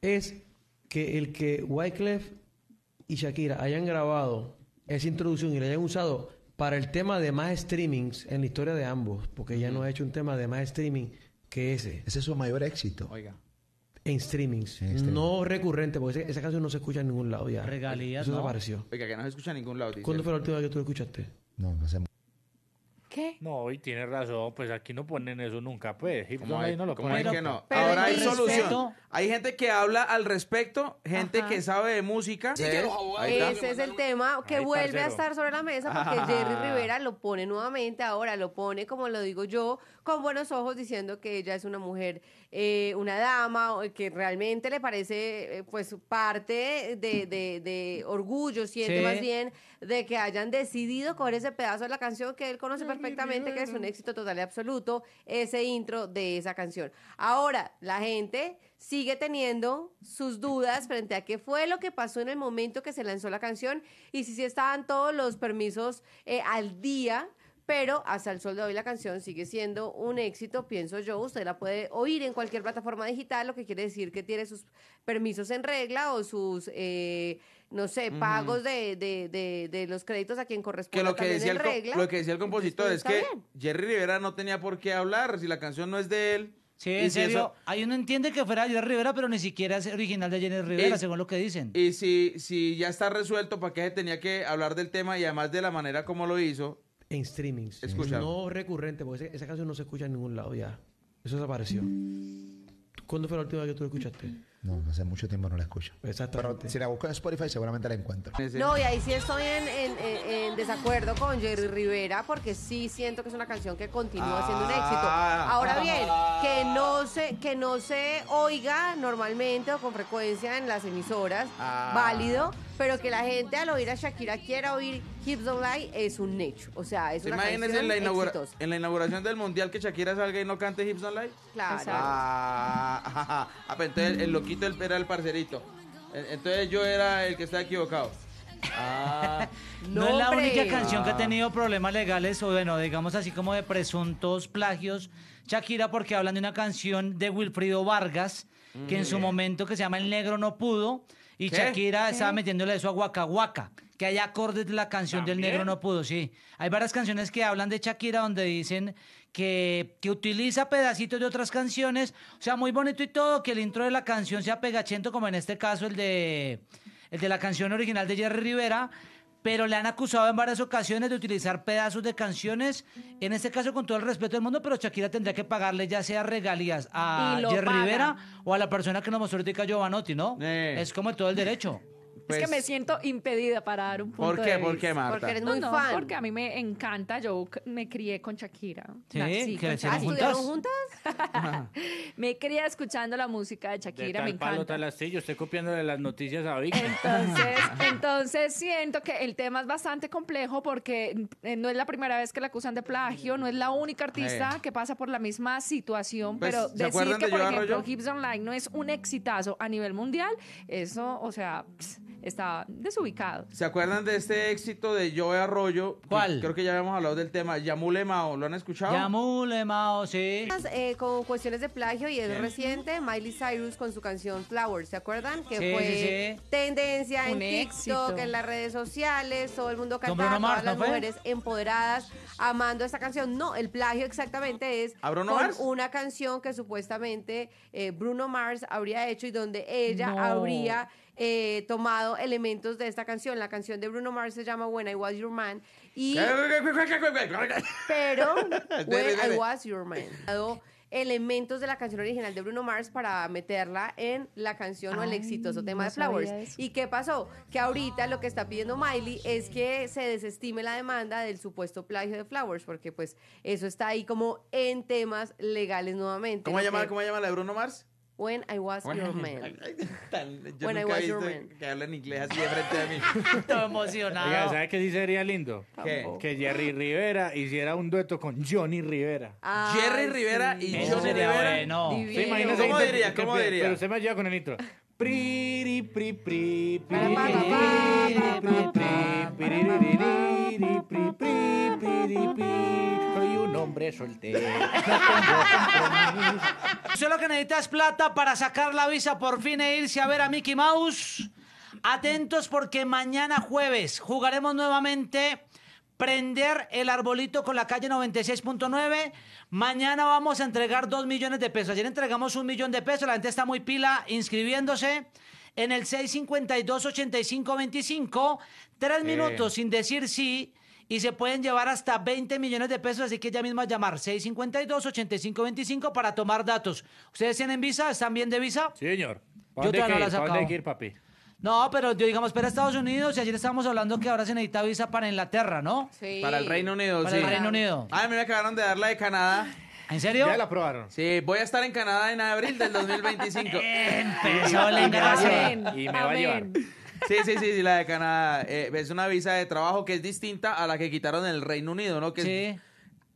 es que el que Wyclef y Shakira hayan grabado esa introducción y la hayan usado para el tema de más streamings en la historia de ambos, porque ya no ha hecho un tema de más streaming que ese. Ese es su
mayor éxito. Oiga. En streamings. No
recurrente, porque esa, canción no se escucha en ningún lado ya. Regalías. Eso no. desapareció. Oiga, que no se escucha en ningún lado. ¿Cuándo fue la última vez que tú lo escuchaste?
No, no sé.
¿Qué? No, y tienes razón, pues aquí no ponen eso nunca, pues. ¿Cómo hay, no lo ¿cómo es que no?
Ahora hay solución.
Hay gente que habla al respecto, gente que sabe de música.
Ese es el tema que vuelve a estar sobre la mesa porque Jerry ah. Rivera lo pone nuevamente ahora, lo pone, como lo digo yo, con buenos ojos diciendo que ella es una mujer eh, una dama que realmente le parece eh, pues parte de, orgullo, siente más bien, de que hayan decidido coger ese pedazo de la canción que él conoce perfectamente, que es un éxito total y absoluto, ese intro de esa canción. Ahora, la gente sigue teniendo sus dudas frente a qué fue lo que pasó en el momento que se lanzó la canción y si sí estaban todos los permisos eh, al día pero hasta el sol de hoy la canción sigue siendo un éxito, pienso yo. Usted la puede oír en cualquier plataforma digital, lo que quiere decir que tiene sus permisos en regla o sus, eh, no sé, pagos de, los créditos a quien corresponde. lo, que decía, el regla. lo que decía
el compositor pues, es que Jerry Rivera no tenía por qué hablar si la canción no es de él. Sí, en serio. Eso...
Hay uno entiende que fuera Jerry Rivera, pero ni siquiera es original de Jerry Rivera, según lo que dicen.
Y si, si ya está resuelto, ¿para qué tenía que hablar del tema? Y además de la manera como lo hizo, en streaming, No recurrente, porque esa, canción no se escucha en ningún lado ya. Eso desapareció. ¿Cuándo fue la última vez que tú escuchaste?
No, hace mucho tiempo no la escucho.
exacto si la busco en Spotify
seguramente la encuentro. No,
y ahí sí estoy en, desacuerdo con Jerry Rivera porque sí siento que es una canción que continúa siendo un ah. éxito. Ahora bien, que no se, que no se oiga normalmente o con frecuencia en las emisoras, ah. válido, pero que la gente al oír a Shakira quiera oír Hips Don't Lie es un hecho. O sea, es una
en la, en la inauguración del mundial que Shakira salga y no cante Hips Don't Lie? Claro. Ah. Pues era el parcerito. E, entonces yo era el que estaba equivocado. Ah. no, es la única canción que ha ah.
tenido problemas legales o bueno, digamos así como de presuntos plagios. Shakira porque hablan de una canción de Wilfrido Vargas que en su mm. momento que se llama El Negro no pudo y Shakira estaba metiéndole eso a Waka que haya acordes de la canción del negro no pudo, sí. Hay varias canciones que hablan de Shakira donde dicen que, que utiliza pedacitos de otras canciones, o sea, muy bonito y todo, que el intro de la canción sea pegachento, como en este caso el de, el de la canción original de Jerry Rivera, pero le han acusado en varias ocasiones de utilizar pedazos de canciones, en este caso con todo el respeto del mundo, pero Shakira tendría que pagarle ya sea regalías a Jerry Rivera o a la persona que nos mostró ahorita Giovanotti, ¿no? Eh. Es como todo el derecho es que me pues,
siento impedida para dar un punto ¿Por qué? ¿Por qué, Marta? Porque eres muy fan. Porque a mí me encanta. Yo me crié con Shakira. ¿Sí? sí sí juntas? me crié escuchando la música de Shakira. De me encanta. Tal
así, yo estoy las noticias a
Entonces, siento que el tema es bastante complejo porque eh, no es la primera vez que la acusan de plagio, no es la única artista que pasa por la misma situación, pues, pero decir que, por ejemplo, Hips Online no es un exitazo a nivel mundial, eso, o sea
estaba desubicado.
¿Se acuerdan de este éxito de Joe Arroyo? ¿Cuál? Creo que ya habíamos hablado del tema. Yamule Mao, ¿lo han escuchado? Yamule Mao, sí.
Eh, con cuestiones de plagio y es reciente, Miley Cyrus con su canción Flowers, ¿se acuerdan? Que fue tendencia en TikTok, en las redes sociales, todo el mundo cantando, todas las mujeres empoderadas, amando esta canción. No, el plagio exactamente es con una canción que supuestamente eh, Bruno Mars habría hecho y donde ella habría eh, tomado elementos de esta canción. La canción de Bruno Mars se llama When I Was Your Man. Y, pero When I Was Your Man. Elementos de la canción original de Bruno Mars para meterla en la canción o el exitoso tema de Flowers. ¿Y qué pasó? Que ahorita lo que está pidiendo Miley es que se desestime la demanda del supuesto plagio de Flowers, porque pues eso está ahí como en temas legales nuevamente. ¿Cómo se ¿cómo llama la de Bruno Mars? When I was your man. yo When nunca
I was your man. Que habla en inglés así
de frente a mí. Estoy emocionado.
Oiga, ¿sabes
qué sí sería lindo? Que Jerry Rivera hiciera un dueto con Johnny Rivera. Ah, Jerry Rivera y Johnny Rivera. Bueno. Sí, ¿Cómo diría? ¿Cómo diría? Pero usted me ayuda con el intro soy un hombre soltero.
Solo que necesitas plata para sacar la visa por fin e irse a ver a Mickey Mouse. Atentos porque mañana jueves jugaremos nuevamente prender el arbolito con la calle 96.9. Mañana vamos a entregar 2 millones de pesos. Ayer entregamos un millón de pesos. La gente está muy pila inscribiéndose en el 652-8525. Tres minutos sin decir sí. Y se pueden llevar hasta 20 millones de pesos, así que ya mismo a llamar 652-8525 para tomar datos. ¿Ustedes tienen visa? ¿Están bien de visa? Sí, señor. Yo todavía la Ir, papi? No, pero yo digamos, pero Estados Unidos y ayer estábamos hablando que ahora se necesita visa para Inglaterra, ¿no? Sí. Para el Reino Unido, para el Reino Unido. Ah, me acabaron de dar la de Canadá. ¿En serio? Ya la aprobaron. Sí, voy a estar en Canadá en
abril del 2025. Empezó la Y me va a llevar. Sí, sí, sí, la de Canadá. Eh, es una visa de trabajo que es distinta a la que quitaron en el Reino Unido, ¿no? Que sí.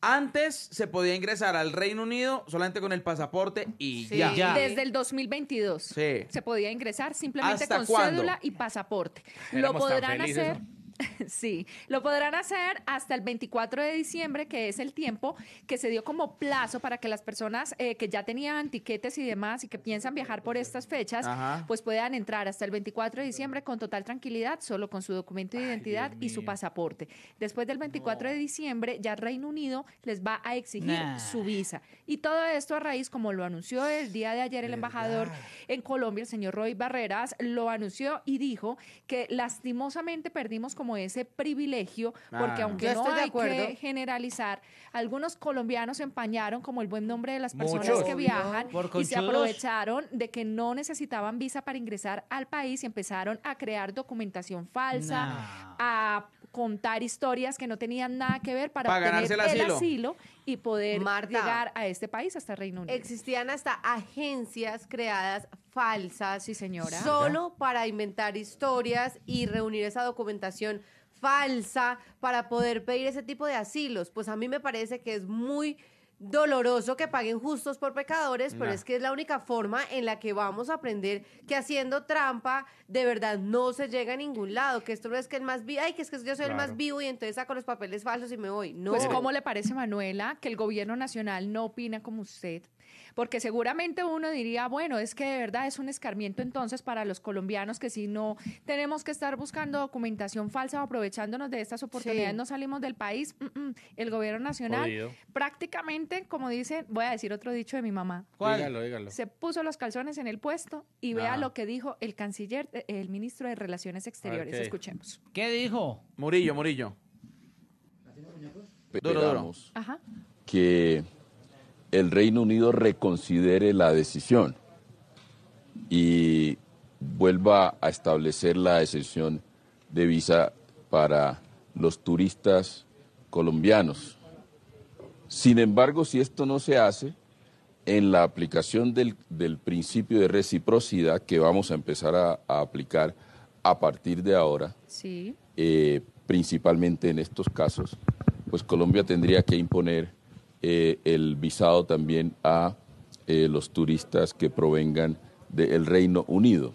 Antes se podía ingresar al Reino Unido solamente con el pasaporte y ya. Desde
el 2022 se podía ingresar simplemente con cédula y pasaporte.
Lo podrán hacer
Sí, lo podrán hacer hasta el 24 de diciembre, que es el tiempo que se dio como plazo para que las personas eh, que ya tenían tiquetes y demás y que piensan viajar por estas fechas, pues puedan entrar hasta el 24 de diciembre con total tranquilidad, solo con su documento de identidad y su pasaporte. Después del 24 de diciembre, ya Reino Unido les va a exigir su visa. Y todo esto a raíz, como lo anunció el día de ayer el embajador en Colombia, el señor Roy Barreras, lo anunció y dijo que lastimosamente perdimos como ese privilegio, porque ah. aunque no hay que generalizar, algunos colombianos se empañaron como el buen nombre de las personas que viajan y se aprovecharon de que no necesitaban visa para ingresar al país y empezaron a crear documentación falsa, a contar historias que no tenían nada que ver para, obtener el asilo.
y poder llegar a este país, hasta este Reino Unido. Existían hasta agencias creadas falsas, sí señora, solo para inventar historias y reunir esa documentación falsa para poder pedir ese tipo de asilos. Pues a mí me parece que es muy doloroso que paguen justos por pecadores, pero es que es la única forma en la que vamos a aprender que haciendo trampa de verdad no se llega a ningún lado, que esto no es que el más vivo, ay, que es que yo soy el más vivo y entonces saco los papeles falsos y me voy. No. Pues ¿cómo
le parece, Manuela, que el gobierno nacional no opina como usted? porque seguramente uno diría, bueno, es que de verdad es un escarmiento entonces para los colombianos que si no tenemos que estar buscando documentación falsa o aprovechándonos de estas oportunidades, no salimos del país. Mm, mm, el gobierno nacional prácticamente, como dice, voy a decir otro dicho de mi mamá. Dígalo, dígalo. Se puso los calzones en el puesto y vea lo que dijo el canciller, eh, el ministro de Relaciones
Exteriores. Escuchemos. ¿Qué dijo? Murillo,
Murillo. Duro, duro.
Ajá.
Que el Reino Unido reconsidere la
decisión y vuelva a establecer la excepción de visa para los turistas colombianos.
Sin embargo, si esto no se hace, en la aplicación del, principio de reciprocidad que vamos a empezar a, aplicar a partir
de ahora, eh, principalmente en estos casos, pues Colombia tendría que imponer eh, el visado también a eh, los turistas que provengan del Reino Unido.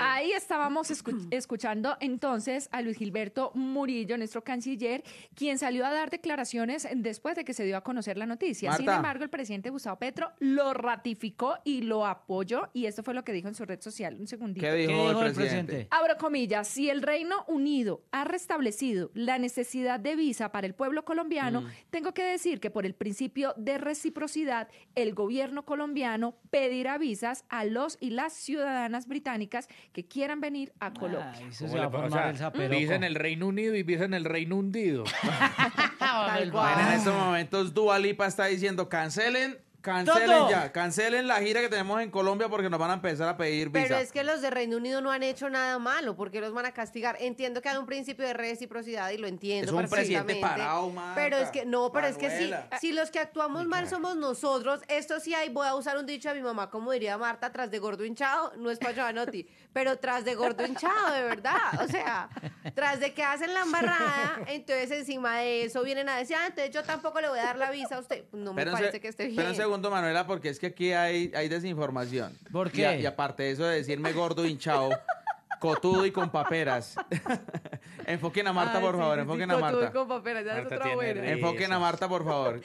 Ahí estábamos escuchando entonces a Luis Gilberto Murillo, nuestro canciller, quien salió a dar declaraciones después de que se dio a conocer la noticia. Sin embargo, el presidente Gustavo Petro lo ratificó y lo apoyó, y esto fue lo que dijo en su red social. Un segundito. ¿Qué dijo, el, presidente? Abro comillas, si el Reino Unido ha restablecido la necesidad de visa para el pueblo colombiano, mm. tengo que decir que por el principio de reciprocidad, el gobierno colombiano pedirá visas a los y las ciudadanas británicas que quieran venir a ah, Colombia.
Ah, el en el
Reino Unido y dicen en el Reino Hundido.
En estos momentos Dua está diciendo cancelen Cancelen ya, cancelen la gira que tenemos en Colombia porque nos van a empezar a pedir visa. Pero es
que los de Reino Unido no han hecho nada malo, porque los van a castigar. Entiendo que hay un principio de reciprocidad y lo entiendo. Es un presidente parado, Marta, Pero es que, no, pero es que si, si los que actuamos mal somos nosotros, esto sí hay, voy a usar un dicho de mi mamá, como diría Marta, tras de gordo hinchado, no es para Giovanotti, pero tras de gordo hinchado, de verdad. O sea, tras de que hacen la embarrada, entonces encima de eso vienen a decir, ah, entonces yo tampoco le voy a dar la visa a usted. No me parece que esté bien.
Manuela, porque es que aquí hay, desinformación. ¿Por qué? Y, aparte de eso de decirme gordo, hinchado, cotudo y con paperas. enfoquen a Marta, por favor, enfoquen a Marta. Con
paperas, Enfoquen
a
Marta, por favor.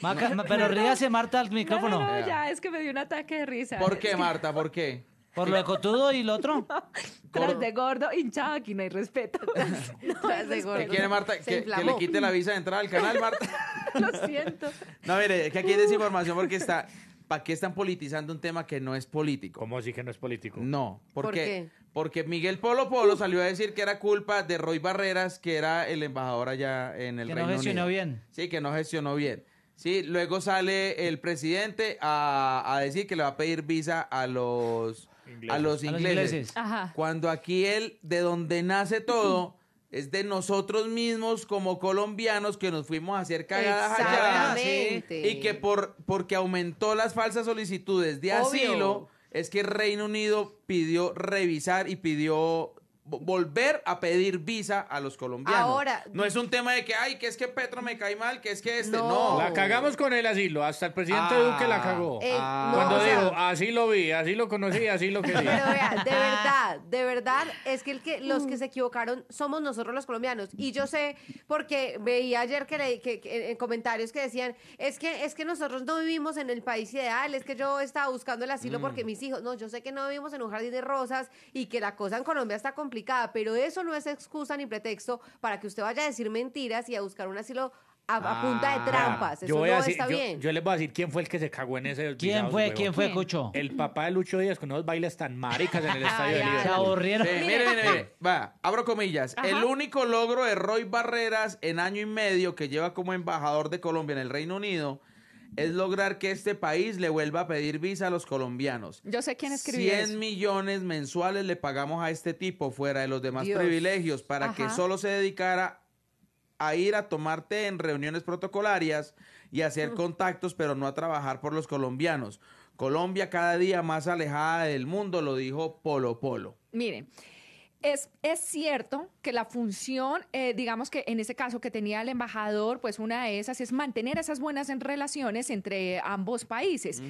pero ríase Marta al micrófono.
no, ya es que me dio un ataque de risa. ¿Por qué,
Marta? ¿Por qué? ¿Por lo de y lo otro?
Tras de gordo, hinchado aquí no hay
respeto. Tras de gordo. ¿Qué quiere Marta? Que, le quite
la visa de entrada al canal, Marta.
Lo siento.
No, mire, es que aquí hay desinformación porque está. ¿Para qué están politizando un tema que no es político? ¿Cómo así que no es político? No, ¿por, qué? Porque Miguel Polo Polo salió a decir que era culpa de Roy Barreras, que era el embajador allá en el Que no gestionó bien. Sí, que no gestionó bien. Sí, luego sale el presidente a decir que le va a pedir visa a los a los ingleses. Cuando aquí él, de donde nace todo es de nosotros mismos como colombianos que nos fuimos a hacer cagadas y que por porque aumentó las falsas solicitudes de asilo es que el Reino Unido pidió revisar y pidió volver a
pedir visa a los colombianos. Ahora,
no es un tema de que, ay, que es que Petro me cae mal, que es que este, no. no. La cagamos
con el asilo, hasta el presidente ah. Duque la cagó. Eh, ah. cuando digo así lo vi, así lo conocí, así lo
quería.
de verdad, de verdad, es que, los que mm. se equivocaron somos nosotros los colombianos. Y yo sé, porque veía ayer que, en comentarios que decían, es que, es que nosotros no vivimos en el país ideal, es que yo estaba buscando el asilo porque mm. mis hijos, no, yo sé que no vivimos en un jardín de rosas y que la cosa en Colombia está complicada pero eso no es excusa ni pretexto para que usted vaya a decir mentiras y a buscar un asilo a, punta de ah. trampas. Eso no está yo, bien.
Yo les voy a decir quién fue el que se cagó en ese. ¿Quién fue? ¿Quién fue, Cucho? El papá de Lucho Díaz con unos bailes tan maricas
en el estadio de Se aburrieron. mire,
abro
comillas. El único logro de Roy Barreras en año y medio que lleva como embajador de Colombia en el Reino Unido es lograr que este país le vuelva a pedir visa a los colombianos.
Yo sé quién escribió 100
millones mensuales le pagamos a este tipo fuera de los demás privilegios para que solo se dedicara a ir a tomarte en reuniones protocolarias y hacer mm. contactos, pero no a trabajar por los colombianos. Colombia cada día más alejada del mundo, lo dijo Polo Polo.
Miren, es, cierto que la función, eh, digamos que en ese caso que tenía el embajador, pues una de esas es mantener esas buenas relaciones entre ambos países.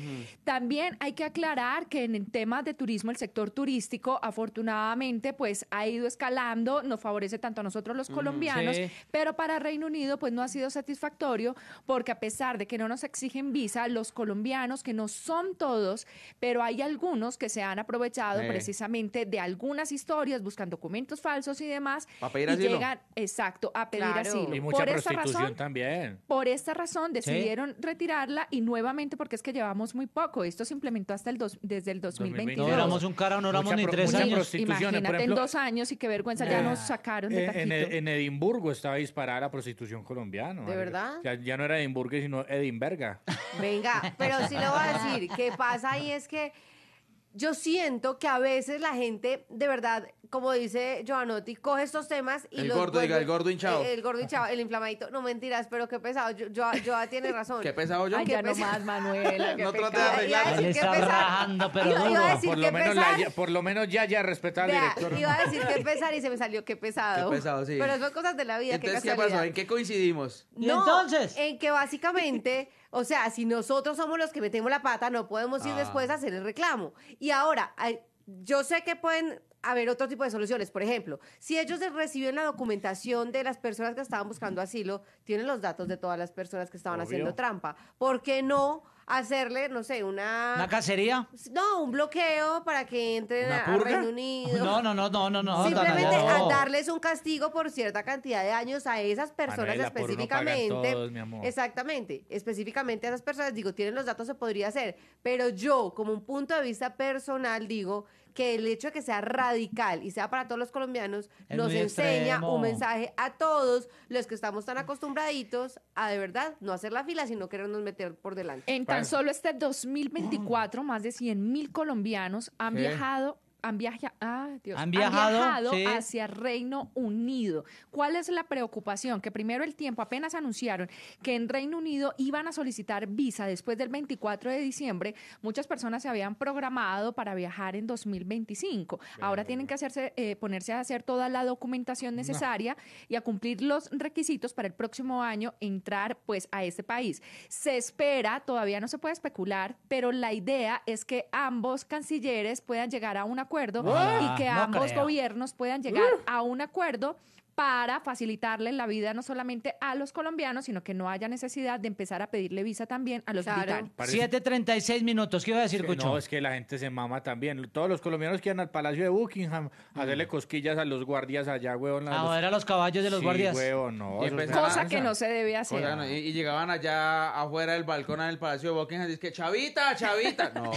También hay que aclarar que en temas de turismo, el sector turístico, afortunadamente, pues ha ido escalando, nos favorece tanto a nosotros los colombianos, pero para Reino Unido, pues no ha sido satisfactorio, porque a pesar de que no nos exigen visa, los colombianos, que no son todos, pero hay algunos que se han aprovechado precisamente de algunas historias, documentos falsos y demás. A pedir y llegan, exacto, a pedir asilo. Y mucha por prostitución esta razón,
también.
Por esta razón decidieron retirarla y nuevamente porque es que llevamos muy poco. Esto se implementó hasta el desde el 2022.
No éramos un cara, no éramos ni tres años.
Imagínate en dos años y qué vergüenza, ya eh, nos
sacaron de eh, En, en
Edimburgo estaba disparada la prostitución colombiana. ¿De verdad? Ya, no era Edimburgo, sino Edimberga.
Venga, pero sí lo voy a decir. ¿Qué pasa ahí es que yo siento que a veces la gente de verdad como dice Giovanotti, coge estos temas y el gordo, diga, el gordo hinchado. el, gordo hinchado, el inflamadito. No, mentiras, pero qué pesado. Yo, yo, ah, tiene razón. ¿Qué pesado yo? Ay, ya no más, Manuela. no trate de
arreglarlo. está rajando, pero iba, por, lo menos
por lo menos ya, ya, respetaba al director. Iba a decir qué
pesar y se me salió qué pesado. Qué pesado, sí. Pero son cosas de la vida, Entonces, qué, ¿En
qué coincidimos?
entonces? en que básicamente... O sea, si nosotros somos los que metemos la pata, no podemos ir ah. después a hacer el reclamo. Y ahora, yo sé que pueden a ver, otro tipo de soluciones. Por ejemplo, si ellos reciben la documentación de las personas que estaban buscando asilo, tienen los datos de todas las personas que estaban haciendo trampa. ¿Por qué no hacerle, no sé, una... ¿Una cacería? No, un bloqueo para que entren a Reino Unido.
No, no, no, no, no. no Simplemente a darles
un castigo por cierta cantidad de años a esas personas específicamente. Todos, mi amor. Exactamente, específicamente a esas personas. Digo, tienen los datos, se podría hacer. Pero yo, como un punto de vista personal, digo que el hecho de que sea radical y sea para todos los colombianos nos enseña un mensaje a todos los que estamos tan acostumbraditos a de verdad no hacer la fila, sino querernos meter por delante. En tan solo este 2024, más de 100 mil
colombianos han viajado Ah, han, viajado, hacia Reino Unido. ¿Cuál es la preocupación? Que primero el tiempo, apenas anunciaron que en Reino Unido iban a solicitar visa después del 24 de diciembre, muchas personas se habían programado para viajar en 2025. Ahora tienen que hacerse, eh, ponerse a hacer toda la documentación necesaria y a cumplir los requisitos para el próximo año entrar pues a este país. Se espera, todavía no se puede especular, pero la idea es que ambos cancilleres puedan llegar a una acuerdo y que ambos gobiernos puedan llegar uh. a un acuerdo para facilitarle la vida no solamente a los colombianos, sino que no haya necesidad de empezar a pedirle visa también a los británicos.
7.36 minutos, ¿qué iba a decir, Cucho? No, es que la gente se
mama también. Todos los colombianos que al Palacio de Buckingham a mm. hacerle cosquillas a los guardias allá, weón.
A ah, a los caballos de los guardias. no. Cosa que no
se debe hacer. y, llegaban
allá afuera del balcón del Palacio de Buckingham y es que chavita, chavita. No,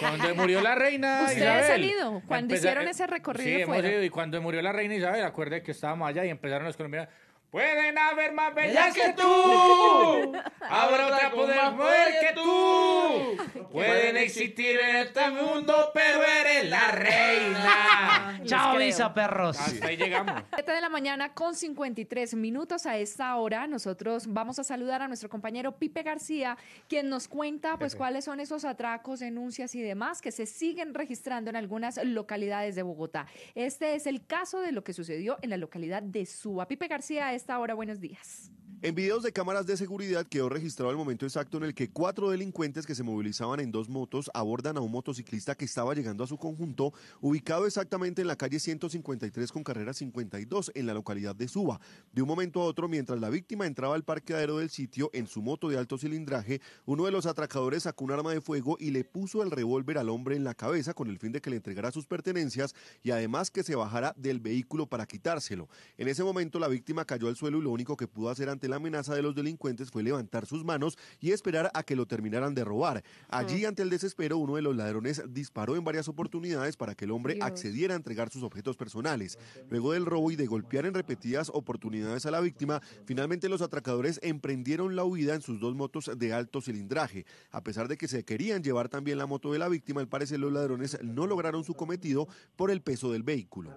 cuando murió la reina
Isabel. ¿Usted ha salido? cuando hicieron ese recorrido sí, Hemos
y cuando murió la reina Isabel, acuerde que estábamos allá y empezaron las colombianos, Pueden haber más bellas que tú. Habrá otra poder mujer que tú. Pueden existir en este, este
mundo, pero eres la reina. Chao, Lisa, perros. Hasta ahí llegamos.
7 de la mañana con 53 minutos a esta hora. Nosotros vamos a saludar a nuestro compañero Pipe García, quien nos cuenta pues cuáles son esos atracos, denuncias y demás que se siguen registrando en algunas localidades de Bogotá. Este es el caso de lo que sucedió en la localidad de Suba. Pipe García es esta hora. Buenos días.
En videos de cámaras de seguridad quedó registrado el momento exacto en el que cuatro delincuentes que se movilizaban en dos motos abordan a un motociclista que estaba llegando a su conjunto, ubicado exactamente en la calle 153 con carrera 52 en la localidad de Suba. De un momento a otro, mientras la víctima entraba al parqueadero del sitio en su moto de alto cilindraje, uno de los atracadores sacó un arma de fuego y le puso el revólver al hombre en la cabeza con el fin de que le entregara sus pertenencias y además que se bajara del vehículo para quitárselo. En ese momento la víctima cayó al suelo y lo único que pudo hacer ante la amenaza de los delincuentes fue levantar sus manos y esperar a que lo terminaran de robar. Allí, ante el desespero, uno de los ladrones disparó en varias oportunidades para que el hombre accediera a entregar sus objetos personales. Luego del robo y de golpear en repetidas oportunidades a la víctima, finalmente los atracadores emprendieron la huida en sus dos motos de alto cilindraje. A pesar de que se querían llevar también la moto de la víctima, al parecer los ladrones no lograron su cometido por el peso del vehículo.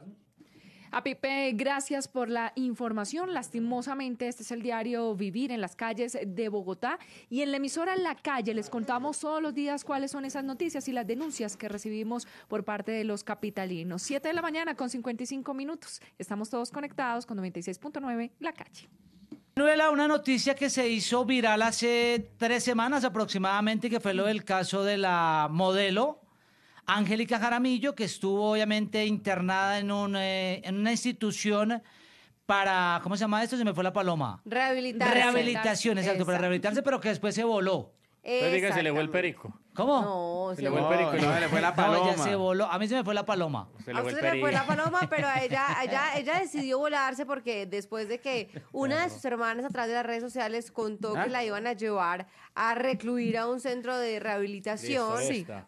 A Pipe, gracias por la información. Lastimosamente, este es el diario Vivir en las calles de Bogotá y en la emisora La Calle les contamos todos los días cuáles son esas noticias y las denuncias que recibimos por parte de los capitalinos. Siete de la mañana con 55 minutos. Estamos todos conectados con 96.9 La Calle.
Manuela, una noticia que se hizo viral hace tres semanas aproximadamente, que fue lo del caso de la modelo Angélica Jaramillo, que estuvo obviamente internada en, un, eh, en una institución para, ¿cómo se llama esto? Se me fue la paloma.
Rehabilitarse. Rehabilitación, exacto, para
rehabilitarse, pero que después se voló.
Pues diga, se le
fue el perico.
¿Cómo? No, se le
fue la paloma. A mí se me fue la paloma. a usted se le fue la
paloma, pero a ella, ella, decidió volarse porque después de que una de sus hermanas a través de las redes sociales contó que ah. la iban a llevar a recluir a un centro de rehabilitación,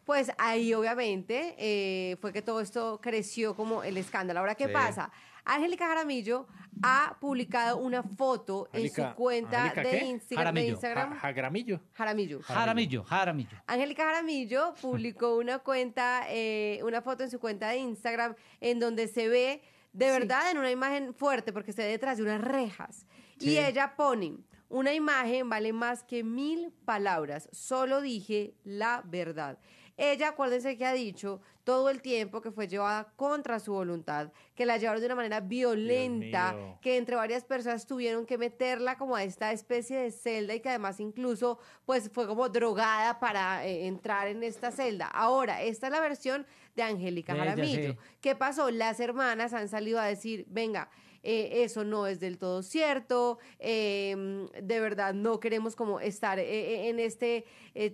pues ahí obviamente eh, fue que todo esto creció como el escándalo. Ahora, ¿qué pasa? Angélica Jaramillo ha publicado una foto en su cuenta de Instagram. Jaramillo. Jaramillo. Jaramillo, Jaramillo. Angélica Jaramillo publicó una cuenta, eh, una foto en su cuenta de Instagram en donde se ve de verdad en una imagen fuerte porque se ve detrás de unas rejas. Y ella pone, una imagen vale más que mil palabras, solo dije la verdad. Ella, acuérdense que ha dicho todo el tiempo que fue llevada contra su voluntad, que la llevaron de una manera violenta, que entre varias personas tuvieron que meterla como a esta especie de celda y que además incluso pues fue como drogada para eh, entrar en esta celda. Ahora, esta es la versión de Angélica Jaramillo. ¿Qué pasó? Las hermanas han salido a decir, venga, eh, eso no es del todo cierto, em, de verdad no queremos como estar eh, eh, en este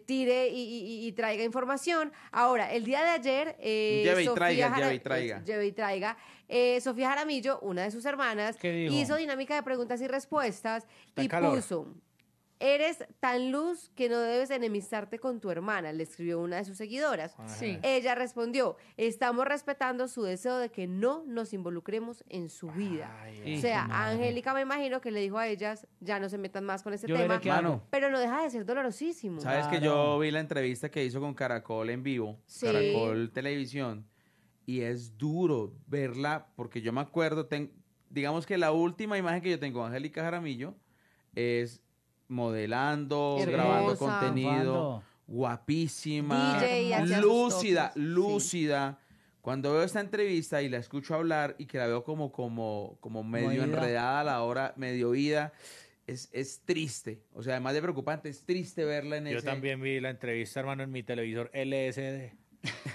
tire y, traiga información. Ahora, el día de ayer... lleve y traiga, y traiga. Sofía Jaramillo, una de sus hermanas, hizo dinámica de preguntas y respuestas y puso... Eres tan luz que no debes enemistarte con tu hermana, le escribió una de sus seguidoras. Ella respondió, estamos respetando su deseo de que no nos involucremos en su vida. o sea, Angélica me imagino que le dijo a ellas, ya no se metan más con ese tema, pero no deja de ser dolorosísimo. Sabes que yo
vi la entrevista que hizo con Caracol en vivo, Caracol Televisión, y es duro verla, porque yo me acuerdo, digamos que la última imagen que yo tengo de Angélica Jaramillo es modelando, grabando contenido, guapísima, lúcida, lúcida. Cuando veo esta entrevista y la escucho hablar y que la veo como, como, como medio enredada a la hora, medio oída, es, es, triste. O sea, además de
preocupante, es triste verla en Yo también vi la entrevista, hermano, en mi televisor LSD.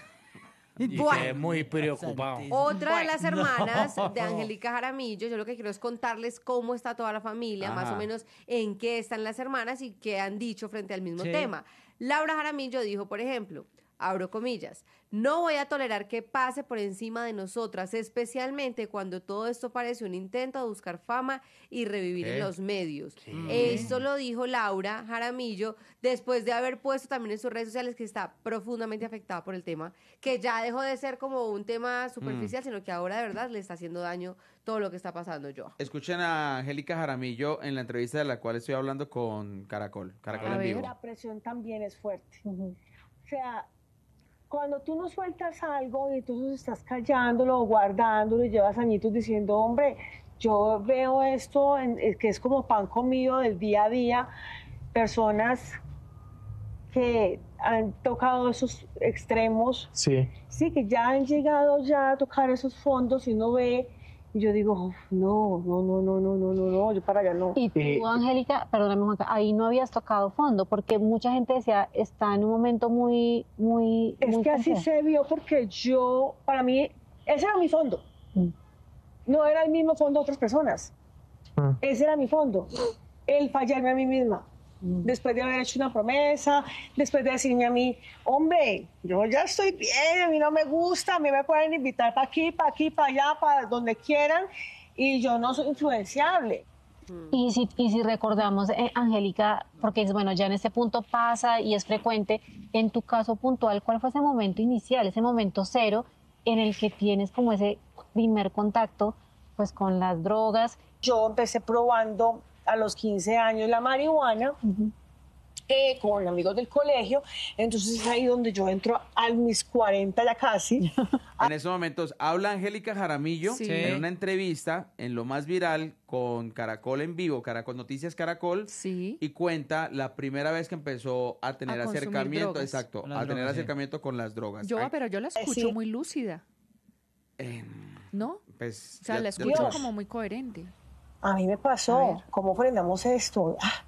Bueno, muy preocupado. Otra de las hermanas de Angélica
Jaramillo, yo lo que quiero es contarles cómo está toda la familia, más o menos en qué están las hermanas y qué han dicho frente al mismo tema. Laura Jaramillo dijo, por ejemplo, abro comillas, no voy a tolerar que pase por encima de nosotras, especialmente cuando todo esto parece un intento de buscar fama y revivir en los medios. Eso Esto lo dijo Laura Jaramillo después de haber puesto también en sus redes sociales que está profundamente afectada por el tema, que ya dejó de ser como un tema superficial, mm. sino que ahora de verdad le está haciendo daño todo lo que está pasando yo.
Escuchen a Angélica Jaramillo en la entrevista de la cual estoy hablando con Caracol,
Caracol La presión también es fuerte. O sea, cuando tú no sueltas algo y entonces estás callándolo o guardándolo y llevas añitos diciendo, hombre, yo veo esto en, eh, que es como pan comido del día a día, personas que han tocado esos extremos, sí. sí, que ya han llegado ya a tocar esos fondos y no ve yo digo, no, no, no, no, no, no, no, no, yo para allá no. Y tú, eh, Angélica, perdóname, Juanca, ahí no habías tocado fondo, porque mucha gente decía, está en un momento muy, muy... Es que así se vio porque yo, para mí, ese era mi fondo. Mm. No era el mismo fondo de otras personas. Mm. Ese era mi fondo. El fallarme a mí misma. Mm. después de haber hecho una promesa, después de decirme a mí, hombre, yo ya estoy bien, a mí no me gusta, a mí me pueden invitar para aquí, para aquí, para allá, para donde quieran, y yo no soy influenciable. Mm. Y si, recordamos, eh, Angélica, porque bueno, ya en ese punto pasa y es frecuente, en tu caso puntual, ¿cuál fue ese momento inicial, ese momento cero en el que tienes como ese primer contacto pues con las drogas? Yo empecé probando a los 15 años la marihuana. Eh, con amigos del colegio. Entonces es ahí donde yo entro a mis 40 ya casi.
En esos momentos habla Angélica Jaramillo en una entrevista en lo más viral con Caracol en vivo, Caracol Noticias Caracol, sí. y cuenta la primera vez que empezó a tener acercamiento, exacto, a tener acercamiento con las drogas. Yo,
pero
yo la eh, escucho muy lúcida. ¿No?
Pues, o sea,
la escucho como muy coherente. A mí me pasó, ¿cómo ofrendamos esto? Ah,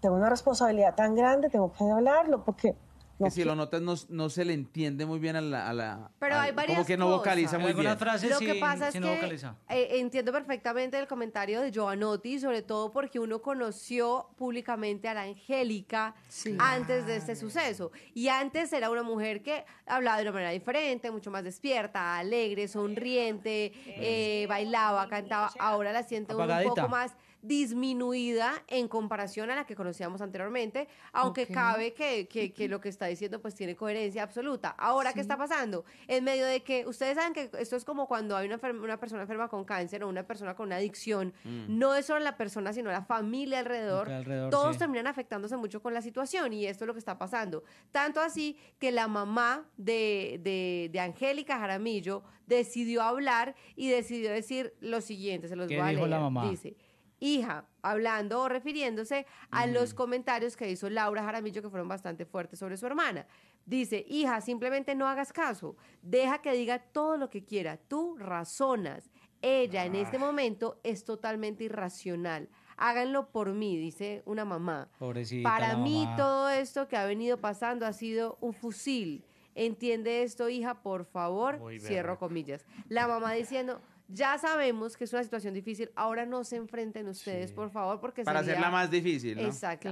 tengo una responsabilidad tan grande, tengo que hablarlo, porque que si lo
notas no, se le entiende muy bien a la... A la pero hay varias Como que no vocaliza muy bien. Frase lo que pasa es no que
eh, entiendo perfectamente el comentario de Giovanotti, sobre todo porque uno conoció públicamente a la Angélica antes de este suceso. Y antes era una mujer que hablaba de una manera diferente, mucho más despierta, alegre, sonriente, eh, bailaba, cantaba. Ahora la siente un poco más disminuida en comparación a la que conocíamos anteriormente, aunque cabe que, lo que está diciendo pues tiene coherencia absoluta. Ahora, ¿qué está pasando? En medio de que ustedes saben que esto es como cuando hay una, una persona enferma con cáncer o una persona con una adicción, mm. no es solo la persona, sino la familia alrededor, todos terminan afectándose mucho con la situación y esto es lo que está pasando. Tanto así que la mamá de, Angélica Jaramillo decidió hablar y decidió decir lo siguiente, se los ¿Qué a dijo Dice, hija, hablando o refiriéndose a los comentarios que hizo Laura Jaramillo, que fueron bastante fuertes sobre su hermana. Dice, hija, simplemente no hagas caso, deja que diga todo lo que quiera, tú razonas. Ella en este ah. momento es totalmente irracional. Háganlo por mí, dice una mamá.
Pobrecita Para mí todo
esto que ha venido pasando ha sido un fusil. Entiende esto, hija, por favor, cierro comillas. La mamá diciendo, ya sabemos que es una situación difícil. Ahora no se enfrenten ustedes, por favor, porque Para hacerla más difícil, Exacto.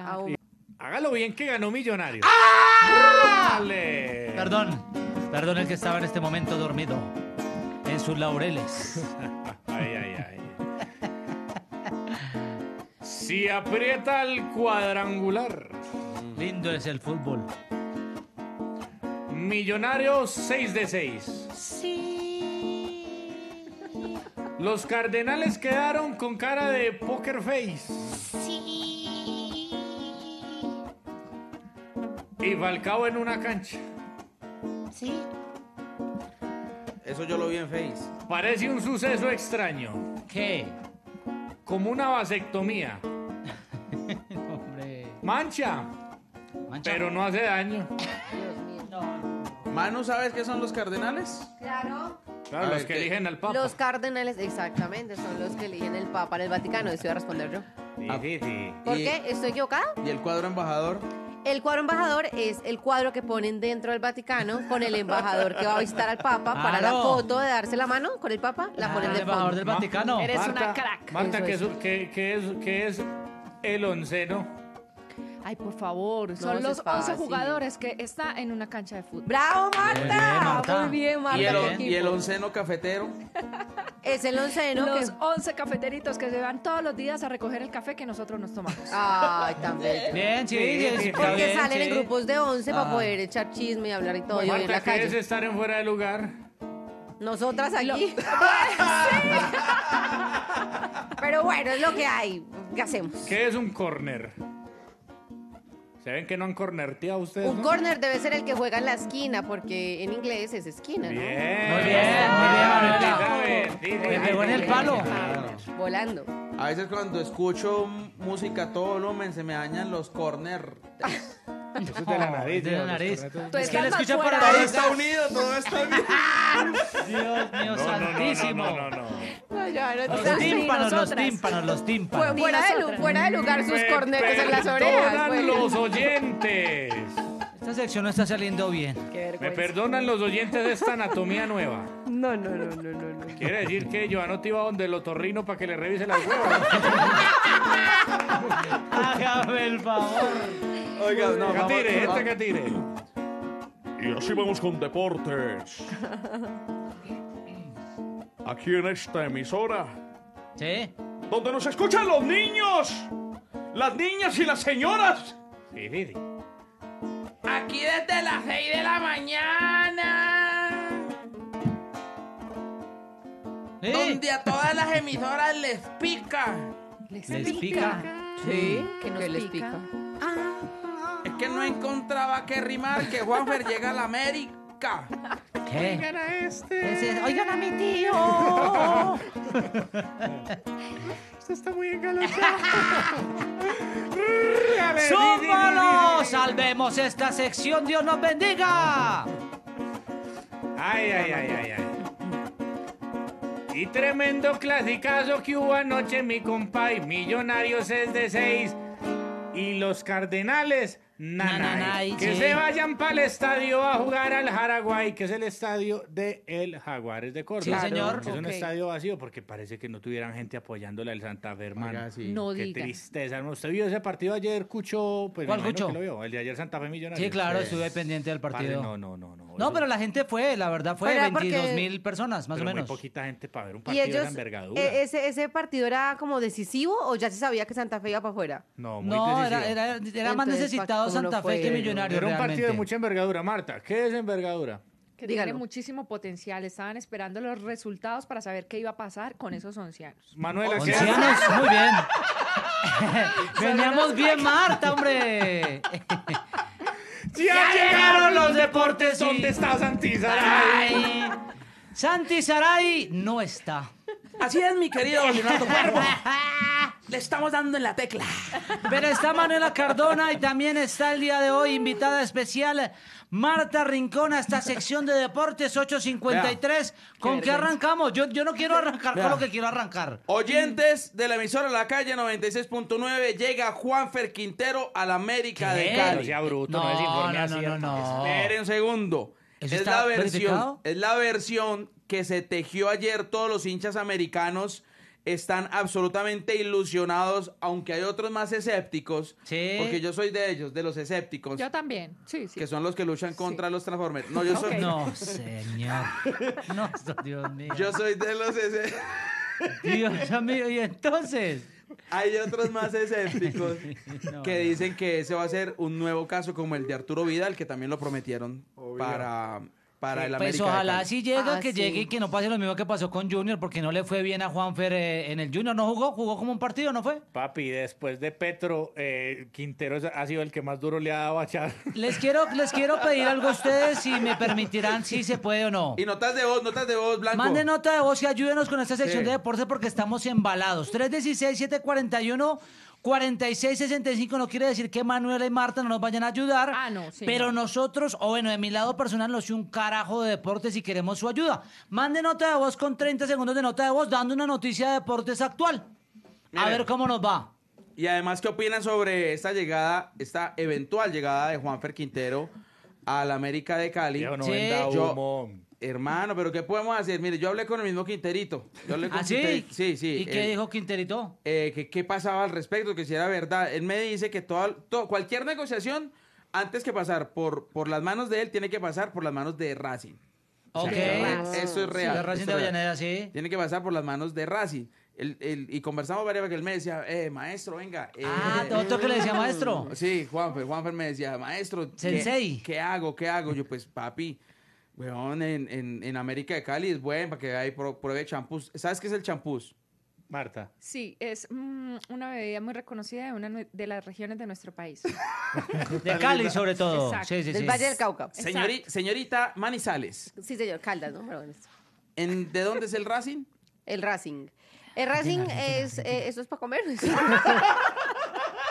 Hágalo bien que ganó Millonario.
¡Ah!
Perdón. Perdón el que estaba en este momento dormido. En sus laureles. ay, Si aprieta el
cuadrangular.
Lindo es el fútbol.
Millonario 6 de 6.
Sí.
Los Cardenales quedaron con cara de poker face. Sí. Y Falcao en una cancha. Sí. Eso yo lo vi en Face. Parece un suceso extraño. ¿Qué? Como una vasectomía. Hombre. Mancha. Mancha. Pero no hace daño. Dios No. ¿Manu
sabes qué son los cardenales? Claro los que eligen al Papa.
Los cardenales, exactamente, son los que eligen el Papa en el Vaticano. Eso iba a responder yo. Ah. ¿Por qué? ¿Estoy equivocada? ¿Y el
cuadro embajador?
El cuadro embajador es el cuadro que ponen dentro del Vaticano con el embajador que va a visitar al Papa ah, para la foto de darse la mano con el Papa, la ah, ponen el embajador
del Vaticano.
Eres una crack.
Marta, ¿qué es, es, qué es el onceno?
Ay, por favor. Son los 11 jugadores que está en una cancha de fútbol. ¡Bravo,
Marta! Muy bien, Marta. ¿Y el, onceno cafetero?
Es el onceno. Los 11 cafeteritos que se van todos los días a recoger el café que nosotros nos tomamos. Ay,
también. Bien, sí, sí, Porque salen en grupos de 11 para ah. poder
echar chisme y hablar y todo. ¿qué es
estar en fuera de lugar?
Nosotras aquí. Pero bueno, es lo que hay. ¿Qué hacemos?
¿Qué es un corner? ¿Se ven que no han cornerteado ustedes? Un
corner debe ser el que juega en la esquina, porque en inglés es esquina, ¿no? Bien. Muy bien, muy bien. Me pegó en el palo. Volando.
A veces cuando escucho música a todo volumen se me dañan los corner de la nariz. de la nariz. Es que
escucha para
Todo
está unido, todo
está Dios mío, santísimo. No, no, no. Los tímpanos, los tímpanos, los tímpanos. Fuera de lugar sus cornetes en las orejas.
Pues.
los
oyentes. Esta sección no está saliendo bien. Me perdonan
los oyentes de esta anatomía nueva.
No, no, no, no, no.
Quiere decir que no te iba donde el otorrino para que le revise la huevas.
Hágame
el
favor. Oiga,
que tire, este que tire. Y así vamos con deportes. Aquí en esta emisora. Sí. Donde nos escuchan los niños, las niñas y las señoras. Sí, sí, Aquí desde las 6 de la mañana. Donde a todas las emisoras les pica.
Les, pica.
Sí,
que, les pica. pica.
Ah. Es que no encontraba que rimar que Juanfer llega a la América.
¿Qué? Oigan a este. Oigan a mi tío. Esto está muy engalanchado. ¡Súmalo!
¡Salvemos esta sección! ¡Dios nos bendiga!
Ay, ay, ay, ay,
Y tremendo
clasicazo que hubo anoche, mi compay. Millonarios es de seis. y los Cardenales que se vayan para el estadio a jugar al Jaraguay, que es el estadio de el Jaguares de Córdoba. Sí, señor. Es un estadio vacío porque parece que no tuvieran gente apoyándola al Santa Fe, hermano. sí. Qué tristeza. ¿Usted vio ese partido ayer, Cucho? Pues Cucho? El de ayer Santa Fe Millonarios. Sí, claro, pues, estuve
pendiente del partido. no, no, no, no. pero la gente fue, la verdad, fue 22 mil personas, más o menos. muy poquita gente para ver un partido de envergadura. Eh,
ese, partido era como decisivo o ya se sabía que Santa Fe iba para afuera? No, muy No, era, más necesitado
Santa Fe que millonario. Era un partido de
mucha envergadura, Marta. ¿Qué es envergadura?
Que tiene muchísimo potencial. Estaban esperando los resultados para saber qué iba a pasar con esos ancianos.
Manuel, ¿qué muy bien.
Veníamos bien, Marta, hombre. ¡Ya, llegaron los deportes! ¿Dónde
está Santi
Saray?
Santi Saray no está. Así es, mi querido Leonardo Cuervo le estamos dando en la tecla. Pero está Manuela Cardona y también está el día de hoy invitada especial Marta Rincón a esta sección de deportes 853. ¿Con qué, arrancamos? Yo, no quiero arrancar con lo que quiero arrancar.
Oyentes de la emisora La Calle 96.9, llega Juanfer Quintero a la América de Cali. No bruto, no, Esperen un segundo. Es la, versión, es la versión que se tejió ayer todos los hinchas americanos están absolutamente ilusionados, aunque hay otros más escépticos, porque yo soy de ellos, de los escépticos. Yo
también, sí, sí. Que
son los que luchan contra los Transformers. No, yo soy... No,
señor.
No, Dios mío. Yo soy de los escépticos. Dios mío, y entonces... Hay otros más escépticos que dicen que ese va a ser un nuevo caso como el de Arturo Vidal, que también lo prometieron para para Pues ojalá
si llega, que ah, llegue y que no pase lo mismo que pasó con Junior, porque no le fue bien a Juanfer eh, en el Junior. No jugó, jugó como un partido, ¿no fue? Papi, después de Petro, eh, Quintero
ha sido el que más duro le ha dado a Char.
Les quiero, les quiero pedir algo a ustedes, si me permitirán, si se puede o no. Y notas de voz, notas de voz, Blanco. Mande nota de voz y ayúdenos con esta sección de deporte, porque estamos embalados. 316-741. 4665 no quiere decir que Manuel y Marta no nos vayan a ayudar. Ah, pero nosotros, o bueno, de mi lado personal, no soy un carajo de deportes y queremos su ayuda. Mande nota de voz con 30 segundos de nota de voz dando una noticia de deportes actual. a ver cómo nos va.
Y además, ¿qué opinan sobre esta llegada, esta eventual llegada de Juanfer Quintero a la América de Cali? Hermano, pero ¿qué podemos hacer? Mire, yo hablé con el mismo Quinterito. Yo ¿Ah, sí? Sí, ¿Y qué eh, dijo Quinterito? Eh, qué pasaba al respecto, que si era verdad. Él me dice que todo, cualquier negociación, antes que pasar por, por las manos de él, tiene que pasar por las manos de Racing.
Ok. eso es real. Racing de
sí. Tiene que pasar por las manos de Racing. El, y conversamos varias veces él me decía, eh, maestro, venga. Eh, ah, otro que le decía maestro. Sí, Juanfer, Juanfer me decía, maestro, ¿qué, ¿qué hago? ¿Qué hago? Yo, pues, papi, Weón, en, en, América de Cali es bueno para que ahí pruebe champús. ¿Sabes qué es el champús? Marta.
Sí, es mm, una bebida muy reconocida de una de las regiones de nuestro país.
de Cali, sobre todo. Exacto. Sí, sí, del Valle del Cauca. señorita
Manizales.
Sí, señor, Caldas, ¿no? ¿De dónde es el Racing? El Racing. El Racing es. Eh, ¿Eso es para comer?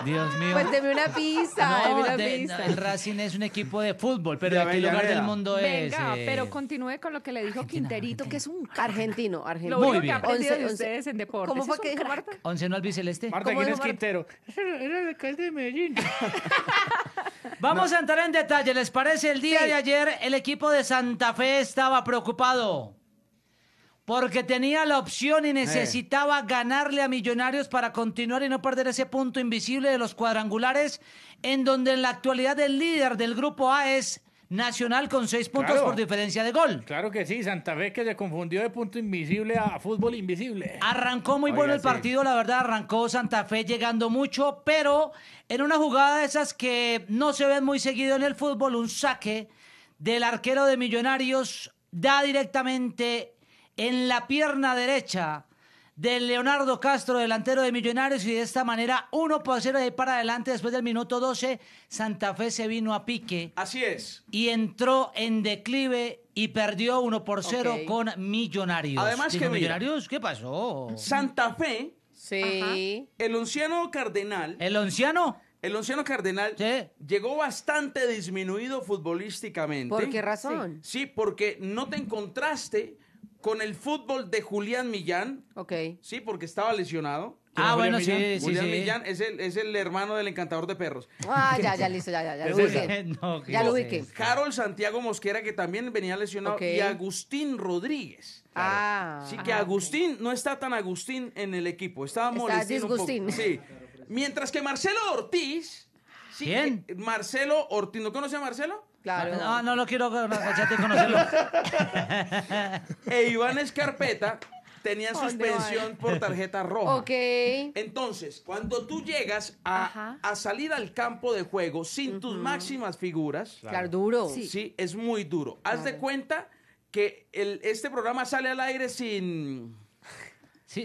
Dios mío.
Pues deme
una pista, no, una pista. el
Racing es un equipo de fútbol, pero ¿de, qué lugar del mundo es? Venga, pero eh,
continúe con lo que le dijo Quinterito, que es un argentino, argentino. Lo único que ha aprendido de ustedes en deportes. ¿Cómo fue que
dijo Marta? Once no Biceleste? Marta, ¿quién es Quintero? Era el alcalde de Medellín. Vamos a entrar en detalle. ¿Les parece? El día de ayer el equipo de Santa Fe estaba preocupado. Porque tenía la opción y necesitaba ganarle a Millonarios para continuar y no perder ese punto invisible de los cuadrangulares, en donde en la actualidad el líder del grupo A es Nacional con seis puntos por diferencia de gol. Claro que sí, Santa Fe que se confundió de punto invisible a, fútbol invisible. Arrancó muy bueno el partido, la verdad, arrancó Santa Fe llegando mucho, pero en una jugada de esas que no se ven muy seguido en el fútbol, un saque del arquero de Millonarios da directamente en la pierna derecha de Leonardo Castro, delantero de Millonarios, y de esta manera 1 por 0 de para adelante. Después del minuto 12, Santa Fe se vino a pique. Así es. Y entró en declive y perdió 1 por 0 con Millonarios. Además, que Millonarios, ¿qué pasó? Santa Fe.
Sí.
el anciano cardenal. ¿El anciano El anciano
cardenal llegó bastante disminuido futbolísticamente. ¿Por qué razón? sí porque no te encontraste con el fútbol de Julián Millán. Ok. Sí, porque estaba lesionado. Ah, bueno, sí, sí, Julián Millán es el, hermano del encantador de perros.
Ah, ya, ya, listo, ya, ya, ya lo ubiqué. ya lo ubiqué.
Carol Santiago Mosquera, que también venía lesionado, y Agustín Rodríguez. Ah. Así que ah, Agustín no está tan Agustín en el equipo, estaba molestando. Está disgustín. Sí. Mientras que Marcelo Ortiz. Sí, ¿Quién? Eh, Marcelo Ortiz, ¿no conoce a Marcelo?
Claro. Ah, no, no lo quiero conocerlo.
e Iván Escarpeta tenía suspensión por tarjeta roja. Ok. Entonces, cuando tú llegas a, salir al campo de juego sin tus máximas figuras. Claro, duro. Sí. es muy duro. Haz de cuenta que este programa sale al aire sin.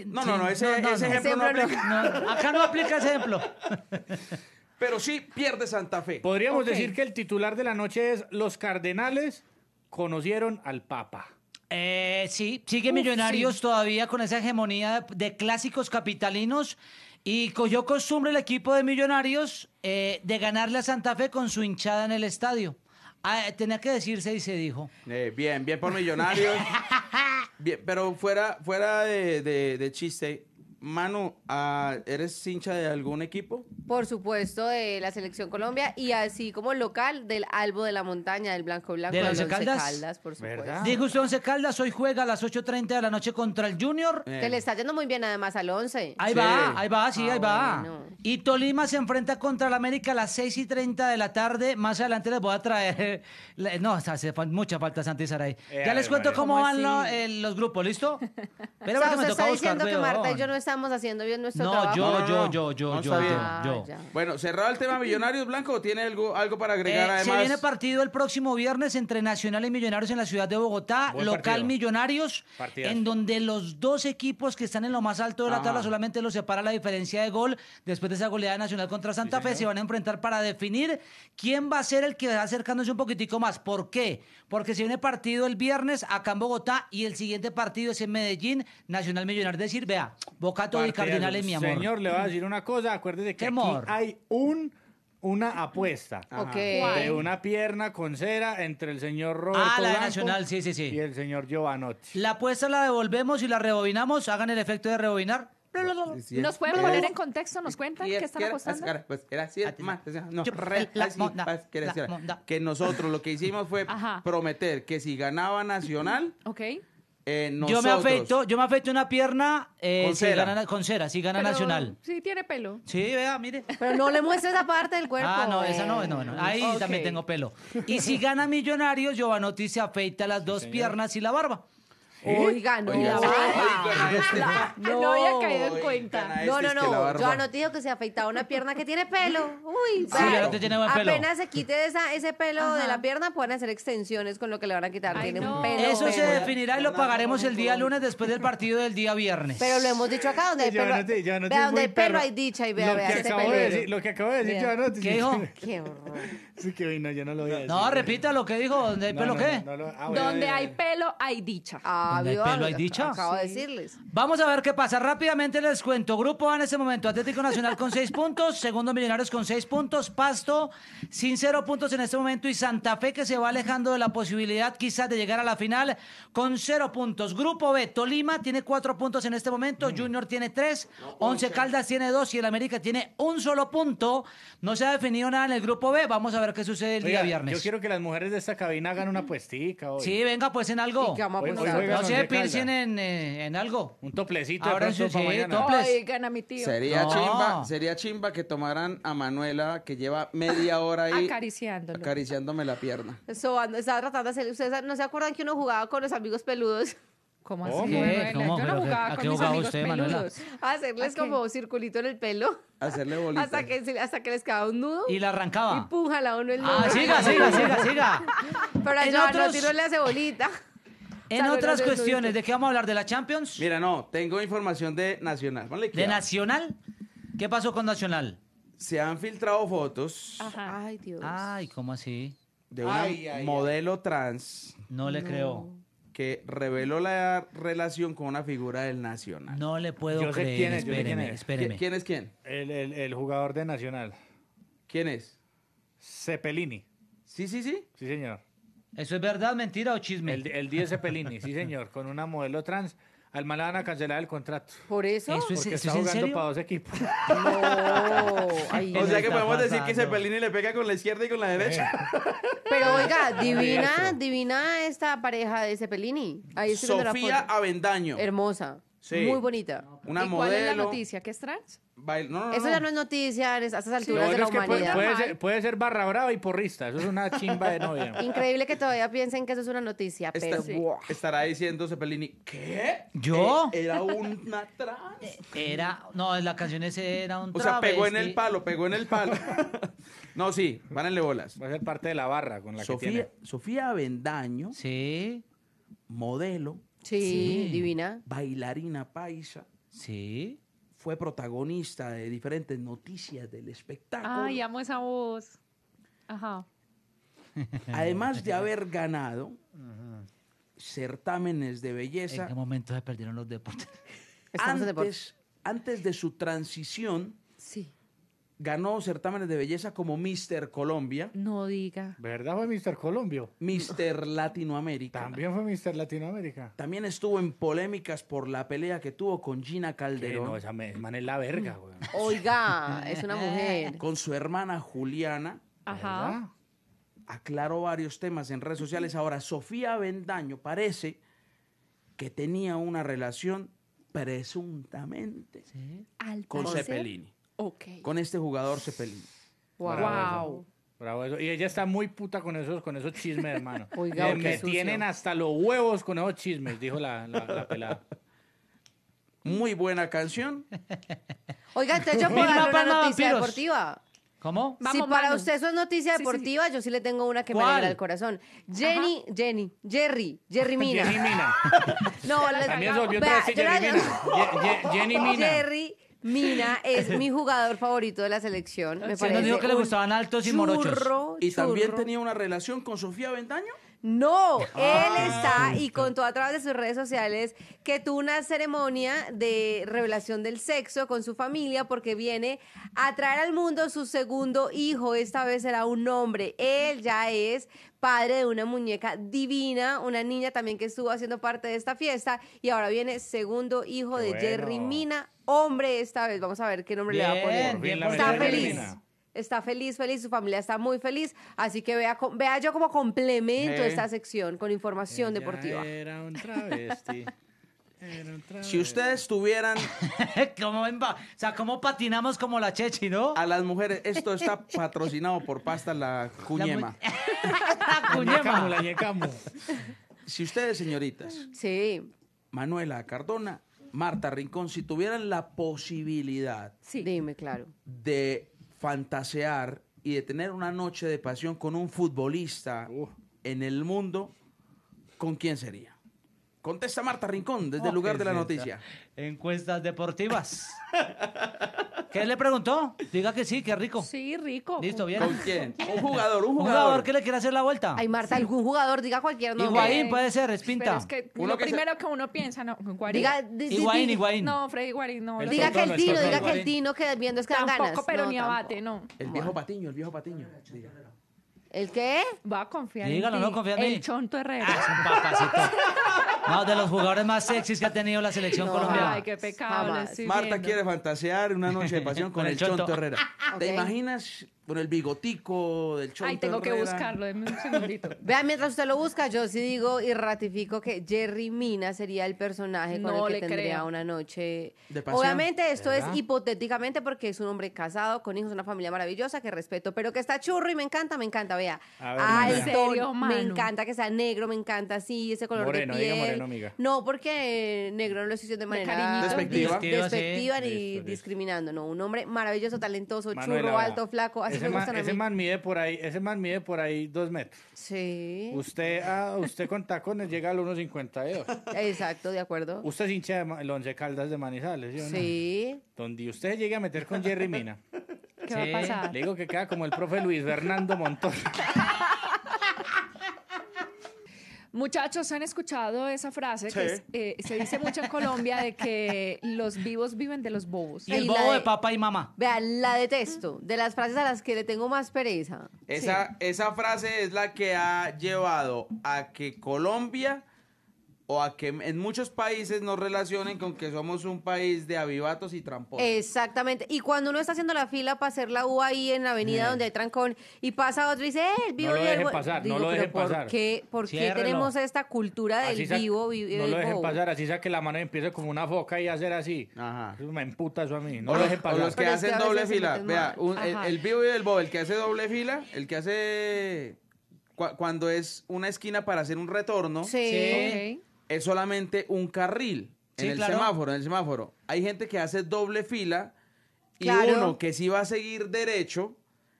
no, no, no, ese, no, no, ese, ejemplo no aplica. acá no aplica
ese ejemplo.
pero sí pierde Santa Fe. Podríamos decir que el titular de la noche es Los Cardenales conocieron al Papa.
Eh, sí, sigue Millonarios todavía con esa hegemonía de clásicos capitalinos y yo costumbre el equipo de Millonarios eh, de ganarle a Santa Fe con su hinchada en el estadio. Ah, tenía que decirse y se dijo.
Eh, bien, bien por Millonarios. pero fuera, fuera de chiste, Manu, ah, ¿eres hincha de algún equipo?
Por supuesto, de la Selección Colombia y así como local del Albo de la Montaña, del Blanco Blanco. ¿De, de Once Caldas? Caldas? por supuesto. Dijo
Once Caldas, hoy juega a las 8.30 de la noche contra el Junior. Eh. Que le
está yendo muy bien además al Once. Ahí va, ahí va, sí, ahí va. Ah,
y Tolima se enfrenta contra el América a las 6.30 de la tarde. Más adelante les voy a traer... No, hace mucha falta Santi Saray.
Eh, ya les cuento cómo, van
eh, los, grupos, ¿listo?
Pero que
yo no estamos haciendo bien nuestro trabajo. no,
yo, yo, yo, yo, ah, yo, Bueno, cerrado el tema Millonarios Blanco, ¿tiene algo, algo para agregar eh, además? Se viene
partido el próximo viernes entre Nacional y Millonarios en la ciudad de Bogotá, local Millonarios, en donde los dos equipos que están en lo más alto de la ah. tabla solamente los separa la diferencia de gol. Después de esa goleada nacional contra Santa Fe, se van a enfrentar para definir quién va a ser el que va acercándose un poquitico más. ¿Por qué? Porque se viene partido el viernes acá en Bogotá y el siguiente partido es en Medellín, Nacional Millonarios. Es decir, vea, el Señor, le va a decir
una cosa, acuérdese que aquí hay un una apuesta de una pierna con cera entre el señor Roberto ah, Nacional,
sí, sí, sí. y el señor Giovanotti. La apuesta la devolvemos y la rebobinamos. Hagan el efecto de rebobinar.
¿Nos pueden poner en contexto? ¿Nos cuentan qué están apostando?
Pues era
que nosotros lo que hicimos fue prometer que si ganaba
Nacional, okay. Eh, yo me afeito, yo me una pierna eh, con, cera. con, cera. si gana Nacional.
Sí, tiene pelo. Sí, vea, mire. Pero no le muestra esa parte del cuerpo. Ah, no, esa no, no, no. Mm, Ahí también tengo pelo. Y
si gana Millonarios, Giovanotti se afeita las dos piernas y la barba.
Oiga, no,
la
No, había caído en cuenta. No, no, no. Yo no te que se afeitaba una pierna que tiene pelo. Uy, Sí, no tiene pelo. Apenas se quite ese pelo de la pierna, pueden hacer extensiones con lo que le van a quitar. tiene un pelo.
Eso se definirá y lo pagaremos el día lunes después del partido del día viernes. pero
lo hemos dicho acá, donde hay pelo, donde hay hay dicha y vea, lo, que acabo de
decir, lo que acabo de decir, ¿Qué Sí, que no, yo no lo voy No, repita lo que dijo. donde hay pelo qué? Ah, donde hay
pelo, hay dicha. Ah, hay Acabo de decirles.
Vamos a ver qué pasa. Rápidamente les cuento. Grupo A en este momento. Atlético Nacional con seis puntos. Segundo Millonarios con seis puntos. Pasto sin cero puntos en este momento. Y Santa Fe que se va alejando de la posibilidad quizás de llegar a la final con cero puntos. Grupo B. Tolima tiene cuatro puntos en este momento. Mm. Junior tiene tres. Once Caldas tiene dos. Y el América tiene un solo punto. No se ha definido nada en el Grupo B. Vamos a ver qué sucede el día viernes. Yo quiero que las mujeres de esta cabina hagan una puestica hoy. Sí, venga, pues en algo no sé, piercing en, eh, en algo. Un toplecito Ahora sí, sí,
mi tío. Sería
chimba, sería chimba que tomaran a Manuela que lleva media hora ahí Acariciándolo. acariciándome la pierna.
Eso, estaba tratando de hacer. ¿Ustedes no se acuerdan que uno jugaba con los amigos peludos? ¿Cómo así? Yo no jugaba con mis amigos peludos. hacerles como circulito en el pelo.
Hacerle
bolita. Hasta
que, hasta que les quedaba un nudo. Y la arrancaba. Y pújala uno el ah, nudo. Ah, siga,
siga, siga, siga.
Pero yo no tiró la cebolita.
En otras cuestiones, ¿de qué vamos a hablar? ¿De la Champions? Mira, no, tengo información de
Nacional. ¿De Nacional? ¿Qué pasó con Nacional? Se han filtrado fotos
Ay, Dios. Ay,
¿cómo así? de un modelo trans No le creo. que reveló la relación con una figura del Nacional.
No le puedo creer. quién es, yo quién espéreme. ¿Quién es quién? El, jugador de Nacional, ¿Quién es? Cepelini. Sí, sí, sí. Sí, señor. ¿Eso es verdad, mentira o chisme? El, el de Cepelini, sí, señor, con una modelo trans. Al la van a cancelar el contrato. ¿Por eso?
Porque está jugando para
dos equipos.
No. O sea que podemos decir que Cepelini
le pega con la izquierda y con la derecha. Eh.
Pero oiga, divina, divina esta pareja de Cepelini. Ahí estoy Sofía
Avendaño. Hermosa.
Muy bonita. Una ¿Y modelo. ¿Cuál es la noticia? ¿Qué es trans?
No,
Eso ya no
es noticia a estas alturas de la humanidad.
Puede, ser, barra brava y porrista. Eso es una chimba de novia.
Increíble que todavía piensen que eso es una noticia, pero...
Estará diciendo Cepelini, ¿qué? ¿Yo?
Eh, era
una trans. Eh,
era... No, la canción ese era un O sea, pegó en el
palo, pegó en el palo. no, sí, vánenle bolas. Va a ser parte de la barra con la Sofía, que tiene. Sofía Vendaño. Sí. Modelo Sí, divina. Bailarina paisa.
Sí.
Fue protagonista de diferentes noticias del espectáculo.
Ay, amo esa voz.
Ajá.
Además de haber ganado certámenes de belleza. ¿En qué
momento se perdieron los deportes?
antes de su transición ganó certámenes de belleza como Mister Colombia.
No diga.
¿Verdad fue Mister Colombia? Mister Latinoamérica. También fue
Mister Latinoamérica.
También estuvo en polémicas por la pelea que tuvo con Gina Calderón. No, esa me, la verga, güey.
Oiga, es una mujer.
Con su hermana Juliana.
Ajá.
Aclaró varios temas en redes sociales. Ahora, Sofía Bendaño parece que tenía una relación presuntamente
con Cepelini. Con este jugador Cepelín.
Wow.
Bravo. eso. Y ella está muy puta con esos, con esos chismes, hermano. Oiga, me tienen hasta los huevos con esos chismes, dijo la, pelada. Muy buena canción.
Oiga, entonces yo puedo darle una noticia deportiva. ¿Cómo? si Vamos, para usted eso es noticia deportiva, yo sí le tengo una que me alegra el corazón. Jenny, Jenny, Jerry, Jerry Mina. Jenny Mina. No, También Jenny Mina. Jenny Mina. Jerry Mina es mi jugador favorito de la selección. Me parece. Nos dijo que le
gustaban altos
y
morochos. ¿Y también tenía una relación con Sofía Bendaño?
No, ah, él está y contó a través de sus redes sociales que tuvo una ceremonia de revelación del sexo con su familia porque viene a traer al mundo su segundo hijo. Esta vez será un hombre. Él ya es padre de una muñeca divina, una niña también que estuvo haciendo parte de esta fiesta y ahora viene segundo hijo de Jerry Mina hombre esta vez. Vamos a ver qué nombre le va a poner. está feliz. Está feliz, feliz, su familia está muy feliz. Así que vea, vea yo como complemento esta sección con información deportiva. Era un
travesti. Era un travesti. Si
ustedes tuvieran. o sea, ¿cómo patinamos como la Chechi, no? A las mujeres, esto está patrocinado por Pasta La Cuñema.
La,
Cuñema. Si ustedes, señoritas. Sí. Manuela Cardona Marta Rincón, si tuvieran la posibilidad Dime, claro. de fantasear y de tener una noche de pasión con un futbolista en el mundo, ¿con quién
sería? Contesta Marta Rincón desde el lugar de la noticia. Encuestas deportivas. ¿Qué le preguntó? Diga que sí, que rico. Sí, rico. Listo, bien. ¿Con quién? Un jugador, un jugador. ¿Un jugador que le quiere hacer la vuelta? Ay,
Marta, algún jugador, diga cualquier nombre. Higuaín puede
ser, es
pinta. es que lo primero que uno piensa, no, Guarín. Diga, Higuaín, Higuaín. No, Freddy Higuaín, no. Diga que el Tino, diga que el Tino, que viendo es que dan pero ni abate, no.
El viejo patiño, el viejo patiño.
¿El qué? Va a confiar en Dígalo, no confía en mí. El Chonto Herrera. Ah,
es un papacito. No, de los jugadores más sexys que ha tenido la selección colombiana. Ay, qué pecado. Marta
quiere
fantasear una noche de pasión con, el Chonto Herrera.
¿Te imaginas
con el bigotico
del churro. Ay, tengo que buscarlo, denme un segundito. Vea, mientras usted lo busca, yo sí digo y ratifico que Jerry Mina sería el personaje con el que tendría una noche.
De pasión. Obviamente, esto es
hipotéticamente porque es un hombre casado, con hijos, una familia maravillosa que respeto, pero que está churro y me encanta, me encanta, vea. A ver, me encanta que sea negro, me encanta así, ese color de piel. Diga moreno, amiga. No, porque negro no lo estoy de manera despectiva, ni discriminando. No, un hombre maravilloso, talentoso, churro, alto, flaco, ese,
man, mide por ahí, ese mide por ahí dos metros. Sí. Usted, ah, usted con tacones llega al 1.52.
Exacto, de acuerdo. Usted
es hincha el Once Caldas de Manizales, ¿sí o no? Sí. Donde usted llega a meter con Jerry Mina.
¿Qué va a pasar?
Le digo que queda como el profe Luis Fernando Montoya.
Muchachos, ¿han escuchado esa frase que eh, se dice mucho en Colombia de que los vivos viven de
los bobos? el bobo de, papá y
mamá. Vean, la detesto. De las frases a las que le tengo más pereza.
Esa, esa frase es la que ha llevado a que Colombia o a que en muchos países nos relacionen con que somos un país de avivatos y tramposos.
Exactamente. Y cuando uno está haciendo la fila para hacer la U ahí en la avenida donde hay trancón y pasa otro y dice, eh, el vivo y no lo dejen pasar, no lo dejen pasar. Qué, ¿Por qué tenemos esta cultura
del vivo y vivo, bobo? No eh, lo dejen
pasar, así sea que la mano empiece como una foca y hacer así. Ajá. me emputa eso a mí. No lo dejen pasar. los que hacen doble fila. Vea, el, vivo
y el bobo, el que hace doble fila, el que hace... cuando es una esquina para hacer un retorno. Sí. ¿sí? es solamente un carril en el semáforo, en el semáforo. Hay gente que hace doble fila y uno que sí va a seguir derecho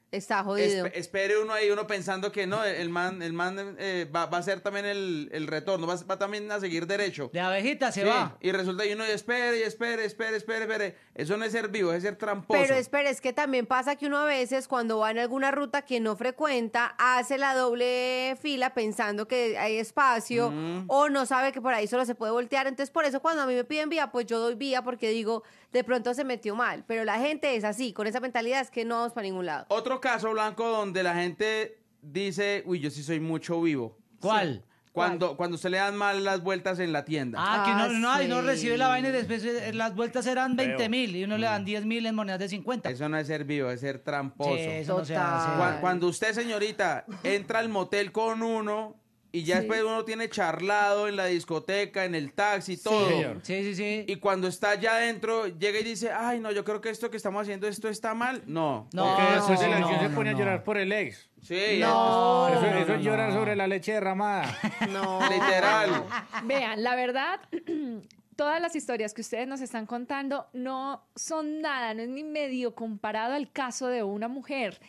Está jodido.
espere uno ahí, uno pensando que no, el man, el man eh, va, a ser también el, retorno, va, va, también a seguir derecho. De abejita se sí. va. Y resulta que uno espere, y espere, espere, espere, espere. Eso no es ser vivo, es ser tramposo. Pero
espere, es que también pasa que uno a veces cuando va en alguna ruta que no frecuenta, hace la doble fila pensando que hay espacio o no sabe que por ahí solo se puede voltear. Entonces, por eso cuando a mí me piden vía, pues yo doy vía porque digo, de pronto se metió mal. Pero la gente es así, con esa mentalidad es que no vamos para ningún lado.
Otro caso, Blanco, donde la gente dice, uy, yo sí soy mucho vivo. ¿Cuál? Cuando, cuando se le dan mal las vueltas en la tienda. Ah, que ah, no, recibe la vaina
y después eh, las vueltas eran 20 mil y uno le dan 10 mm. mil en monedas de 50. Eso no es ser vivo, es ser tramposo. Sí, eso
Cuando usted, señorita, entra al motel con uno y ya después uno tiene charlado en la discoteca, en el taxi, todo. Sí, sí, sí, Y cuando está ya adentro, llega y dice, ay, no, yo creo que esto que estamos haciendo, esto está mal. No. No, Porque después de se pone a llorar por el
ex. Sí. No. Eso, eso es llorar sobre la leche derramada. No. Literal.
Vean, la verdad... todas las historias que ustedes nos están contando no son nada, no es ni medio comparado al caso de una mujer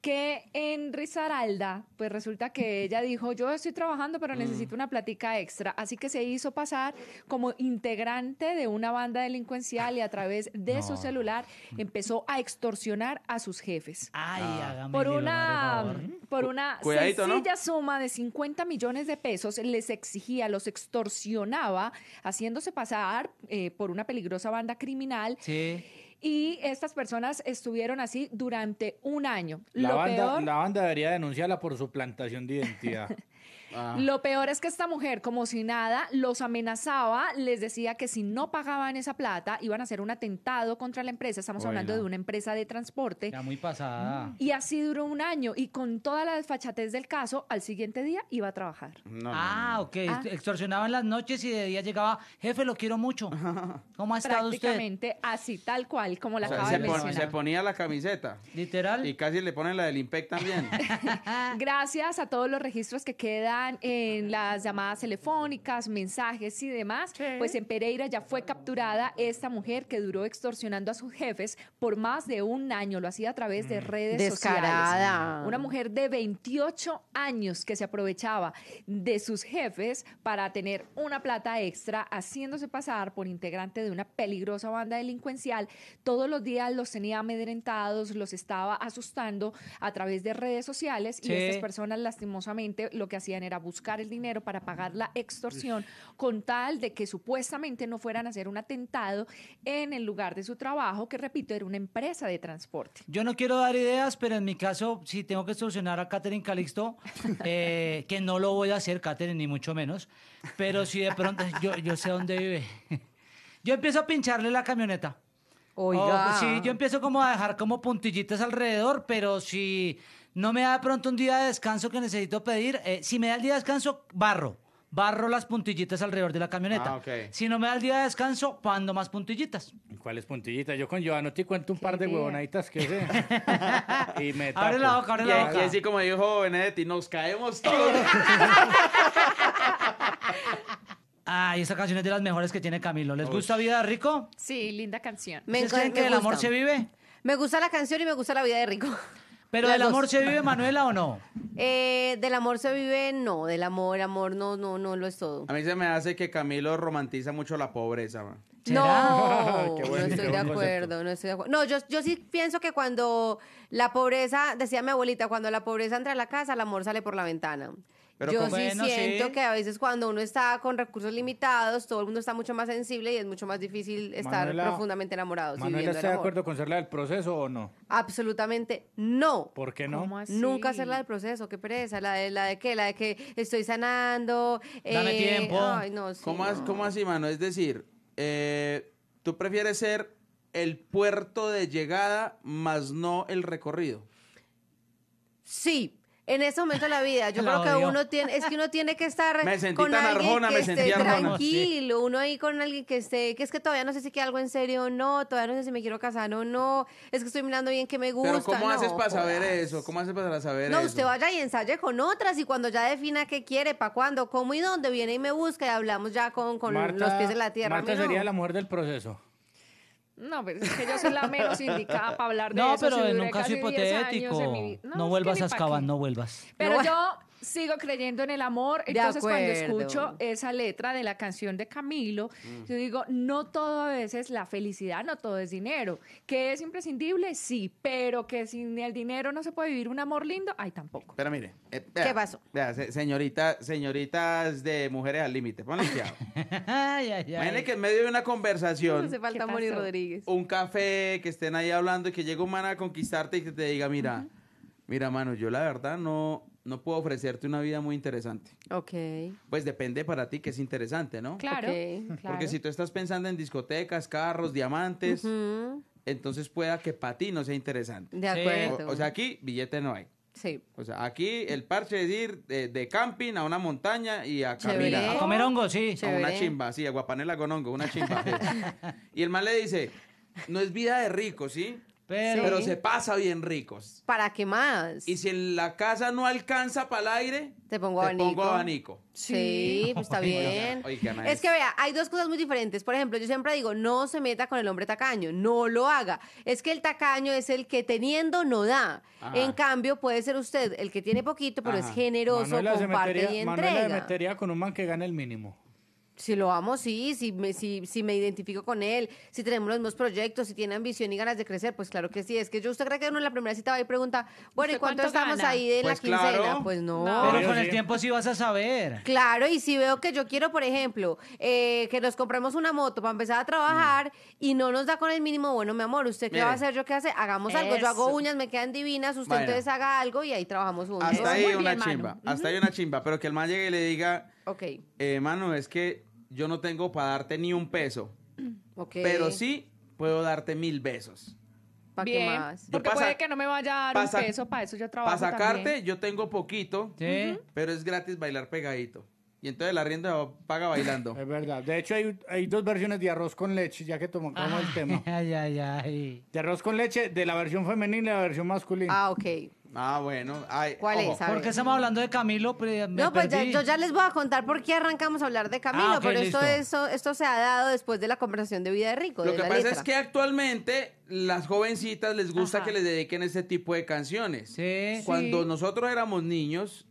que en Risaralda, pues resulta que ella dijo, yo estoy trabajando, pero mm. necesito una platica extra. Así que se hizo pasar como integrante de una banda delincuencial y a través de su celular empezó a extorsionar a sus jefes. Ay, ah. por una, por, una sencilla suma de 50 millones de pesos les exigía, los extorsionaba, haciéndose pasar eh, por una peligrosa banda criminal. Sí y estas personas estuvieron así durante un año. La, banda,
la
banda debería denunciarla por su plantación de identidad. Ah.
Lo peor es que esta mujer, como si nada, los amenazaba, les decía que si no pagaban esa plata, iban a hacer un atentado contra la empresa. Estamos hablando de una empresa de transporte. Ya
muy pasada. Mm.
Y así duró un año. Y con toda la desfachatez del caso, al siguiente día iba a trabajar.
ah, ok. Ah. Extorsionaban las noches y de día llegaba, jefe, lo quiero mucho. ¿Cómo ha estado Prácticamente
así, tal cual, como la de
Se ponía la camiseta. Literal. Y casi le ponen la del IMPEC también.
Gracias a todos los registros que quedan en las llamadas telefónicas, mensajes y demás. Pues en Pereira ya fue capturada esta mujer que duró extorsionando a sus jefes por más de un año. Lo hacía a través de mm. redes Descarada. sociales. Una mujer de 28 años que se aprovechaba de sus jefes para tener una plata extra, haciéndose pasar por integrante de una peligrosa banda delincuencial. Todos los días los tenía amedrentados, los estaba asustando a través de redes sociales y estas personas lastimosamente lo que hacían era buscar el dinero, para pagar la extorsión, con tal de que supuestamente no fueran a hacer un atentado en el lugar de su trabajo, que repito, era una empresa de transporte.
Yo no quiero dar ideas, pero en mi caso, si tengo que solucionar a Catherine Calixto, eh, que no lo voy a hacer, Catherine, ni mucho menos, pero si de pronto yo, sé dónde vive. Yo empiezo a pincharle la camioneta.
Oiga. Oh, sí,
yo empiezo como a dejar como puntillitas alrededor, pero si no me da pronto un día de descanso que necesito pedir. Eh, si me da el día de descanso, barro. Barro las puntillitas alrededor de la camioneta. Ah, si no me da el día de descanso, pando más puntillitas.
¿Cuáles puntillitas? Yo con Joano te cuento un par de huevonaditas que sé. y me la boca, abre la boca. Y
así como dijo Benetti, nos caemos
todos. Ay, esta canción es de las mejores que tiene Camilo. ¿Les gusta Vida de Rico?
Sí, linda canción. Me que el amor se vive? Me gusta la canción y me gusta la vida de Rico. ¿Pero del amor se vive, Manuela, o no? Eh, del amor se vive, no. Del amor, amor, no, no, no lo es todo. A
mí se me hace que Camilo romantiza mucho la pobreza. No,
no estoy de acuerdo, no estoy de acuerdo. No, yo, yo sí pienso que cuando la pobreza, decía mi abuelita, cuando la pobreza entra a la casa, el amor sale por la ventana yo sí siento que a veces cuando uno está con recursos limitados, todo el mundo está mucho más sensible y es mucho más difícil estar profundamente enamorado. Manuela, ¿está de acuerdo
con ser la del proceso o no?
Absolutamente no.
¿Por qué no? Nunca
ser la del proceso, qué pereza. ¿La de, la de qué? La de que estoy sanando. Eh, Dame tiempo. ¿Cómo,
así, mano? Es decir, eh, tú prefieres ser el puerto de llegada más no el recorrido.
Sí, en ese momento de la vida. Yo creo que uno tiene, es que uno tiene que estar con alguien que esté tranquilo, uno ahí con alguien que esté, que es que todavía no sé si queda algo en serio o no, todavía no sé si me quiero casar o no, es que estoy mirando bien que me gusta. ¿cómo haces para
saber eso? ¿Cómo haces para saber no, usted vaya
y ensaye con otras y cuando ya defina qué quiere, para cuándo, cómo y dónde viene y me busca y hablamos ya con, con los pies de la tierra. Marta sería la
mujer del proceso.
No, pero pues, es que yo soy la menos indicada para hablar de eso. No,
pero en un caso hipotético,
no, vuelvas a excavar,
no vuelvas. Pero
yo, sigo creyendo en el amor. Entonces, cuando escucho esa letra de la canción de Camilo, mm. yo digo, no todo a veces la felicidad, no todo es dinero. ¿Que es imprescindible? Sí, pero que sin el dinero no se puede vivir un amor lindo, ay, tampoco.
Pero mire, eh, ¿qué pasó? señorita, señoritas de mujeres al límite, ponle ay, ay, que en medio de una conversación. No falta
Moni Rodríguez. Un
café, que estén ahí hablando y que llegue un man a conquistarte y que te diga, mira, mira, mano, yo la verdad no no puedo ofrecerte una vida muy interesante. Ok. Pues depende para ti que es interesante, ¿no? Claro.
Porque si
tú estás pensando en discotecas, carros, diamantes, entonces pueda que para ti no sea interesante. De acuerdo. O, sea, aquí billete no hay. Sí. O sea, aquí el parche es ir de, camping a una montaña y a caminar. A comer hongo, sí. una chimba, sí, a guapanela con hongo, una chimba. Y el man le dice, no es vida de rico, ¿sí?
Pero, se
pasa bien ricos.
¿Para qué más? Y si en
la casa no alcanza para el aire, te
pongo abanico. Sí, pues está bien. es que vea, hay dos cosas muy diferentes. Por ejemplo, yo siempre digo, no se meta con el hombre tacaño, no lo haga. Es que el tacaño es el que teniendo no da. En cambio, puede ser usted el que tiene poquito, pero es generoso, Manuela comparte entrega. metería
con un man que gana el mínimo.
Si lo amo, sí, si me, si, me identifico con él, si tenemos los mismos proyectos, si tiene ambición y ganas de crecer, pues claro que sí. Es que yo usted cree que uno en la primera cita va y pregunta, bueno, ¿y cuánto, estamos ahí de la pues quincena? Pues no. Pero con el
tiempo sí vas a saber.
Claro, y si veo que yo quiero, por ejemplo, eh, que nos compremos una moto para empezar a trabajar mm. y no nos da con el mínimo, bueno, mi amor, ¿usted qué va a hacer? ¿Yo qué hace? Hagamos algo. Yo hago uñas, me quedan divinas, usted entonces haga algo y ahí trabajamos juntos. Hasta ahí una chimba,
hasta ahí una chimba, pero que el más llegue y le diga, Ok. hermano, eh, es que yo no tengo para darte ni un peso.
Pero
sí puedo darte mil besos.
¿Para qué Porque puede que no me vaya a dar un peso, para eso yo trabajo Para sacarte
yo tengo poquito, pero es gratis bailar pegadito. Y entonces la rienda paga
bailando. Es verdad. De hecho, hay, dos versiones de arroz con leche, ya que tomamos el ah. tema. Ay, ay, ay. De arroz con leche, de la versión femenina y la versión masculina. Ah, ok. Ah, bueno.
¿Cuál ¿Por qué
estamos hablando de Camilo?
No, pues yo ya
les voy a contar por qué arrancamos a hablar de Camilo, ah, pero esto, esto se ha dado después de la conversación de Vida de Rico. Lo que pasa es que
actualmente
las jovencitas les gusta que les dediquen ese tipo de canciones. Sí. Cuando nosotros éramos niños,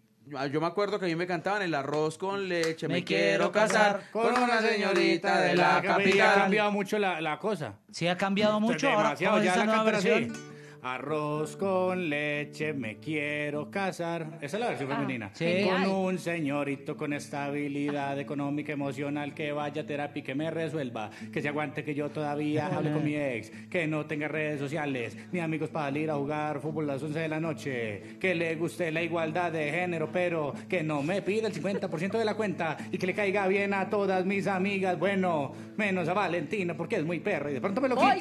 yo me acuerdo que a mí me cantaban el arroz con leche, me, quiero casar con una señorita de la Ha cambiado
mucho
la, cosa. Sí, ha cambiado mucho. Ahora, ya la conversación. Arroz con leche, me quiero casar. Esa es la versión ah, femenina. Con un señorito con estabilidad económica, emocional, que vaya a terapia y que me resuelva. Que se aguante que yo todavía hable con mi ex. Que no tenga redes sociales ni amigos para salir a jugar fútbol a las 11 de la noche. Que le guste la igualdad de género, pero que no me pida el 50% de la cuenta y que le caiga bien a todas mis amigas. Bueno, menos a Valentina porque es muy perro y de pronto me lo quita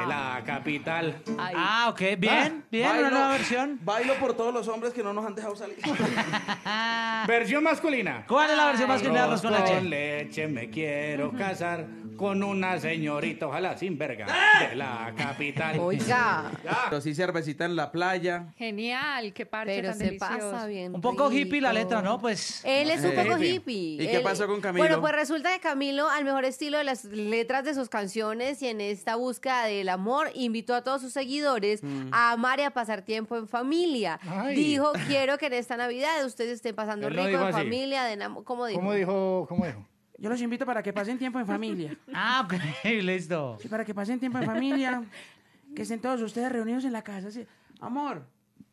de la capital. Ah, ok bien, bien, ah, una nueva
versión. Bailo por todos los hombres que no nos han dejado salir.
versión masculina. ¿Cuál es la versión masculina de Arroz leche? leche me quiero casar con una señorita, ojalá sin verga, ¡Eh! de la capital. Oiga. Pero sí cervecita en la playa.
Genial, qué parche Pero
se pasa bien.
Un poco hippie la letra, ¿no? Pues.
Él es un poco hippie. ¿Y qué pasó
con Camilo? Bueno, pues resulta que Camilo, al mejor estilo de las letras de sus canciones y en esta búsqueda del amor, invitó a todos sus seguidores mm. a amar y a pasar tiempo en familia. Dijo, quiero que en esta Navidad ustedes estén pasando rico en familia, de ¿Cómo dijo?
¿Cómo dijo? Yo los invito para que pasen tiempo en familia. ah, ok, listo. Sí, para que pasen tiempo
en familia,
que estén todos ustedes reunidos en la casa. Amor,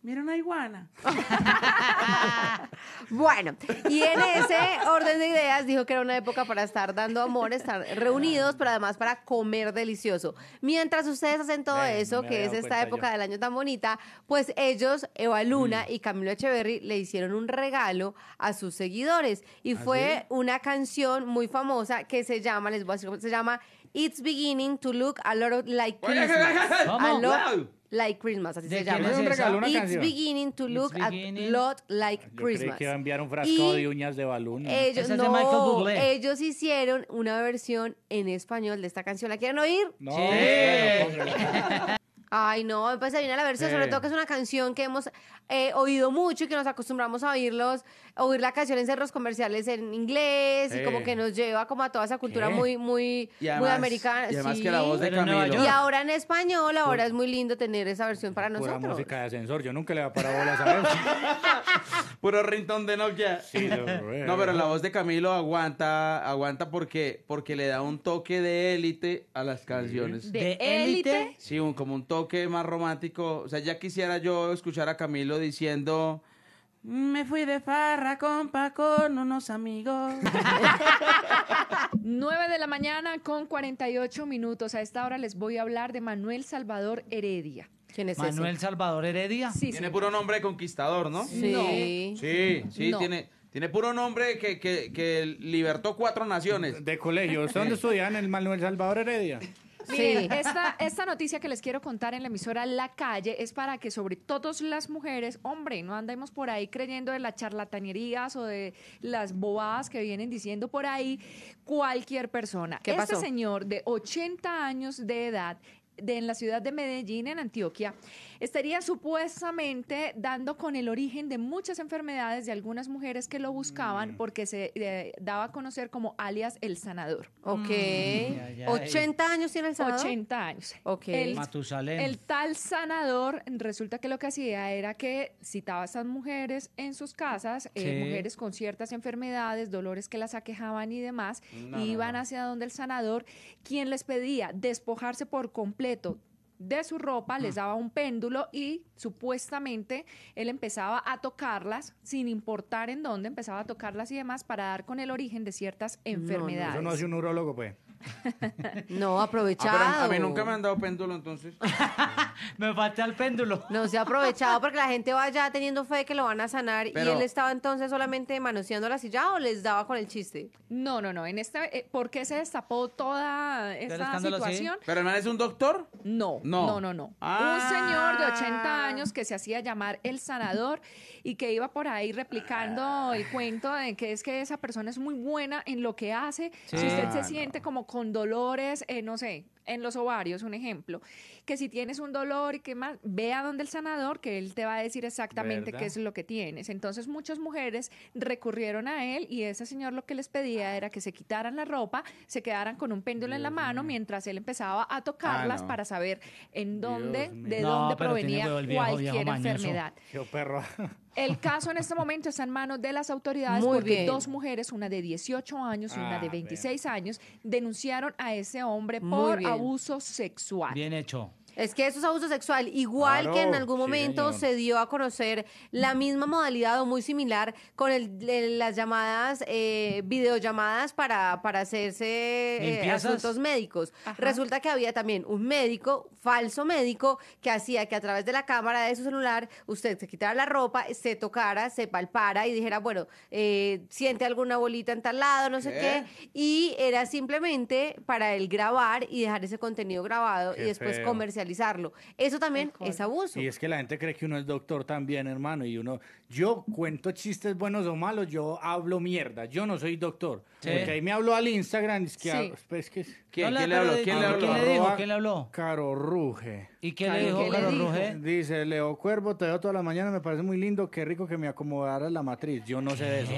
Mira una iguana. bueno, y en ese orden de ideas dijo que era una época para estar dando amor, estar reunidos, pero además para comer delicioso. Mientras ustedes hacen todo eso, que es esta época del año tan bonita, pues ellos, Eva Luna mm. y Camilo Echeverry, le hicieron un regalo a sus seguidores. Y ¿Ah, fue una canción muy famosa que se llama, les voy se llama It's Beginning to Look a Lot Like Christmas. Like Christmas, así se llama. Es un It's beginning to look a lot like ah, Christmas. que iba a enviar un frasco de
uñas de balón. Ellos,
no, ellos hicieron una versión en español de esta canción. ¿La quieren oír? No, Sí. Ay, no, pues se viene a la versión, sobre todo que es una canción que hemos eh, oído mucho y que nos acostumbramos a oírlos, oír la canción en cerros comerciales en inglés y como que nos lleva como a toda esa cultura muy, muy, muy americana. y Y ahora en español, ahora es muy lindo tener esa versión para Pura
música de ascensor. Yo nunca le he parado bolas a
Puro rintón de Nokia. No, pero la voz de Camilo aguanta, aguanta porque, porque le da un toque de élite a las canciones. De
élite.
Sí, un, como un toque ¿Qué más romántico. O sea, ya quisiera yo escuchar a Camilo diciendo.
Me fui de farra, compa, con unos amigos. 9 de la mañana con 48 minutos. A esta hora les voy a hablar de Manuel Salvador Heredia. ¿Quién
es Manuel
Salvador Heredia. tiene puro nombre conquistador, ¿no? Sí. Sí, sí, tiene... Tiene puro nombre que, que, que, libertó cuatro
naciones. De colegio. dónde estudiaba el Manuel Salvador Heredia?
sí.
esta, noticia que les quiero contar en la emisora La Calle es para que sobre todas las mujeres, hombre, no andemos por ahí creyendo de las charlatanerías o de las bobadas que vienen diciendo por ahí cualquier persona. este señor de 80 años de edad de, en la ciudad de Medellín, en Antioquia, estaría supuestamente dando con el origen de muchas enfermedades de algunas mujeres que lo buscaban mm. porque se eh, daba a conocer como alias el sanador. Ok. 80 mm, años tiene el sanador. 80 años. Ok. El, tal sanador resulta que lo que hacía era que citaba a esas mujeres en sus casas, eh, mujeres con ciertas enfermedades, dolores que las aquejaban y demás, y iban hacia donde el sanador, quien les pedía despojarse por completo de su ropa, les mm. daba un péndulo y supuestamente él empezaba a tocarlas sin importar en dónde, empezaba a tocarlas y demás para dar con el origen de ciertas
enfermedades. no, un neurólogo, pues.
No, aprovechado. Ah, a mí
nunca me han dado
péndulo,
entonces. me falta al péndulo.
No se ha aprovechado porque la gente va ya teniendo fe de que lo van a sanar y él estaba entonces solamente manoseando la silla o les daba con el chiste. No, no, no. En esta. Eh, ¿Por qué se destapó toda esta situación?
¿Pero no es un doctor? No,
no, no, no. Un ah. señor de 80 años que se hacía llamar el sanador y que iba por ahí replicando ah. el cuento de que es que esa persona es muy buena en lo que hace. Si usted se ah, siente como con dolores, eh, no sé, en los ovarios, un ejemplo, que si tienes un dolor y qué más, ve a donde el sanador, que él te va a decir exactamente qué es lo que tienes. Entonces muchas mujeres recurrieron a él y ese señor lo que les pedía ah. era que se quitaran la ropa, se quedaran con un péndulo en la mano mientras él empezaba a ah, tocarlas para saber en dónde, de dónde provenía cualquier enfermedad. El caso en este momento está en manos de las autoridades porque dos mujeres, una de 18 años y una ah, de 26 años, denunciaron a ese hombre por abuso sexual.
Bien hecho.
Es que eso es abuso sexual. Igual que en algún momento se dio a conocer la misma modalidad o muy similar con el, las llamadas, eh, videollamadas para, hacerse eh, asuntos médicos. Resulta que había también un médico, falso médico, que hacía que a través de la cámara de su celular usted se quitara la ropa, se tocara, se palpara y dijera, bueno, eh, siente alguna bolita en tal lado, no sé qué. Y era simplemente para él grabar y dejar ese contenido grabado y después comercializar eso también es abuso.
Y es que la gente cree que uno es doctor también, hermano, y uno, yo cuento chistes buenos o malos, yo hablo mierda, yo no soy doctor. Porque ahí me habló al Instagram, es que, pues, ¿Quién, le habló? ¿Quién le habló? ¿Quién le habló? Caro Ruge. ¿Y qué le dijo Caro Ruge? Dice, Leo Cuervo, te veo toda la mañana, me parece muy lindo, qué rico que me acomodara la matriz. Yo no sé de eso.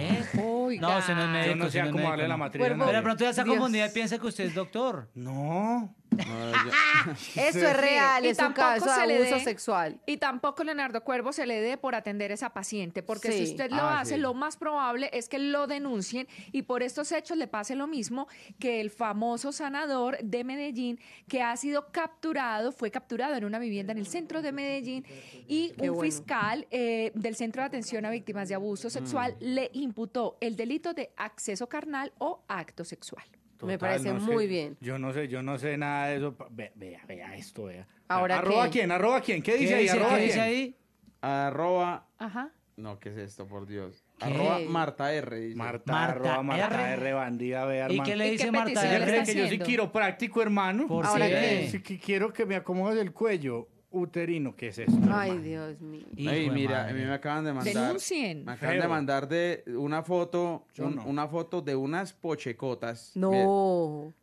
No, se no es médico. Yo no sé acomodarle la matriz. Pero de pronto ya está confundida y
piensa que usted es doctor. No. eso es
real, sí. es un caso abuso sexual. Y tampoco Leonardo Cuervo se le dé por atender a esa paciente, porque si usted lo ah, hace, lo más probable es que lo denuncien y por estos hechos le pase lo mismo que el famoso sanador de Medellín que ha sido capturado, fue capturado en una vivienda en el centro de Medellín y un fiscal eh, del Centro de Atención a Víctimas de Abuso mm. Sexual le imputó el delito de acceso carnal o acto sexual.
Me parece muy bien. Yo no sé, yo no sé nada de eso. Vea, vea, esto, vea.
Ahora, ¿Arroba quién? ¿Arroba quién? ¿Qué dice ahí? ¿Arroba ¿qué dice ahí?
Arroba...
Ajá.
No, ¿qué es esto, por Dios? Arroba Marta R. Dice. Marta, Marta, arroba Marta R. bandida, vea, hermano. ¿Y qué le dice Marta R? que yo yo quiero
práctico hermano? ¿Por Ahora, ¿qué? quiero que me acomodes el cuello uterino. ¿Qué es eso
Ay, Dios mío.
Ay, mira, a mí me acaban de mandar.
Me acaban de
mandar de una foto, una foto de unas pochecotas. No.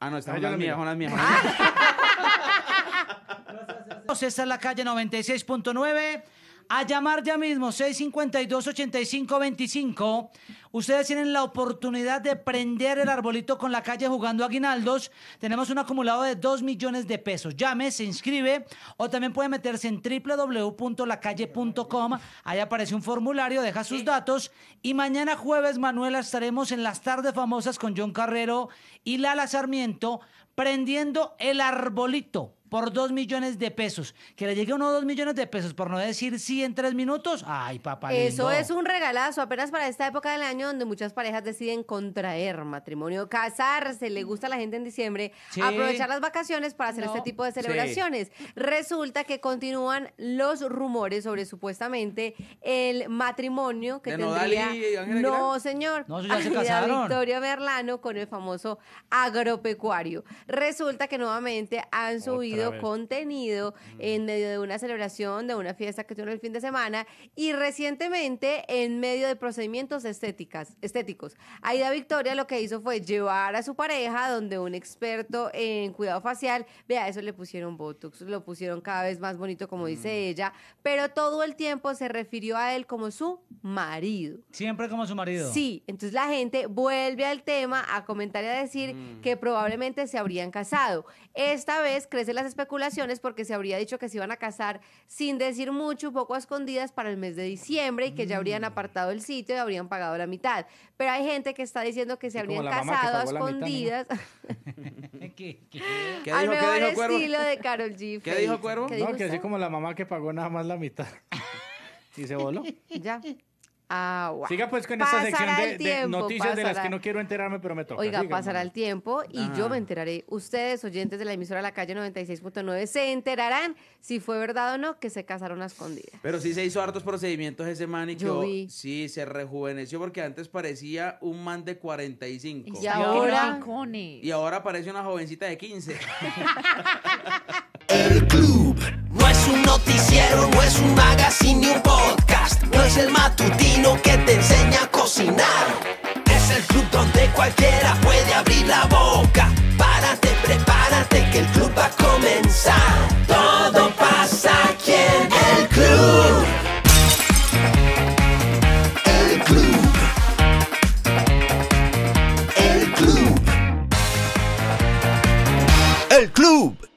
Ah, no, están las mías, son las mías.
Esta es la calle 96.9. A llamar ya mismo, 652-8525. Ustedes tienen la oportunidad de prender el arbolito con la calle jugando aguinaldos. Tenemos un acumulado de 2 millones de pesos. Llame, se inscribe o también puede meterse en www.lacalle.com. Ahí aparece un formulario, deja sus datos. Y mañana jueves, Manuela, estaremos en las tardes famosas con John Carrero y Lala Sarmiento prendiendo el arbolito por dos millones de pesos. Que le llegue uno dos millones de pesos por no decir sí en tres minutos. Ay, papá. Eso es
un regalazo, apenas para esta época del año donde muchas parejas deciden contraer matrimonio, casarse, le gusta a la gente en diciembre, aprovechar las vacaciones para hacer este tipo de celebraciones. Resulta que continúan los rumores sobre supuestamente el matrimonio que tendría... no, señor. No, ya se casaron. Victoria Berlano con el famoso agropecuario. Resulta que nuevamente han subido contenido en medio de una celebración, de una fiesta que tuvo el fin de semana y recientemente en medio de procedimientos estéticas, estéticos. Aida Victoria lo que hizo fue llevar a su pareja donde un experto en cuidado facial, vea, eso le pusieron Botox, lo pusieron cada vez más bonito como dice mm. ella, pero todo el tiempo se refirió a él como su marido.
Siempre como su marido. Sí,
entonces la gente vuelve al tema a comentar y a decir mm. que probablemente se habrían casado. Esta vez crece la especulaciones porque se habría dicho que se iban a casar sin decir mucho, poco a escondidas para el mes de diciembre y que ya habrían mm. apartado el sitio y habrían pagado la mitad. Pero hay gente que está diciendo que se habrían casado a escondidas. ¿Qué, Al dijo, estilo de Carol G. ¿Qué dijo Cuervo? no, que así
como la mamá que pagó nada más la mitad. y se voló.
Ya. Siga pues con sección de, noticias de las que no
quiero enterarme, pero me toca. Oiga,
pasará el tiempo y yo ah. me enteraré. Ustedes, oyentes de la emisora La Calle 96.9, se enterarán si fue verdad o no que se casaron a escondidas.
Pero sí se hizo hartos procedimientos ese man y sí se rejuveneció porque antes parecía un man de 45. Y, y ahora y ahora parece una jovencita de 15.
el club no es un noticiero, no es un magazine un podcast no es el matutino que te enseña a cocinar. Es el club donde cualquiera puede abrir la boca. Párate, prepárate que el club va a comenzar.
Todo pasa aquí en el club. El club. El club. El club.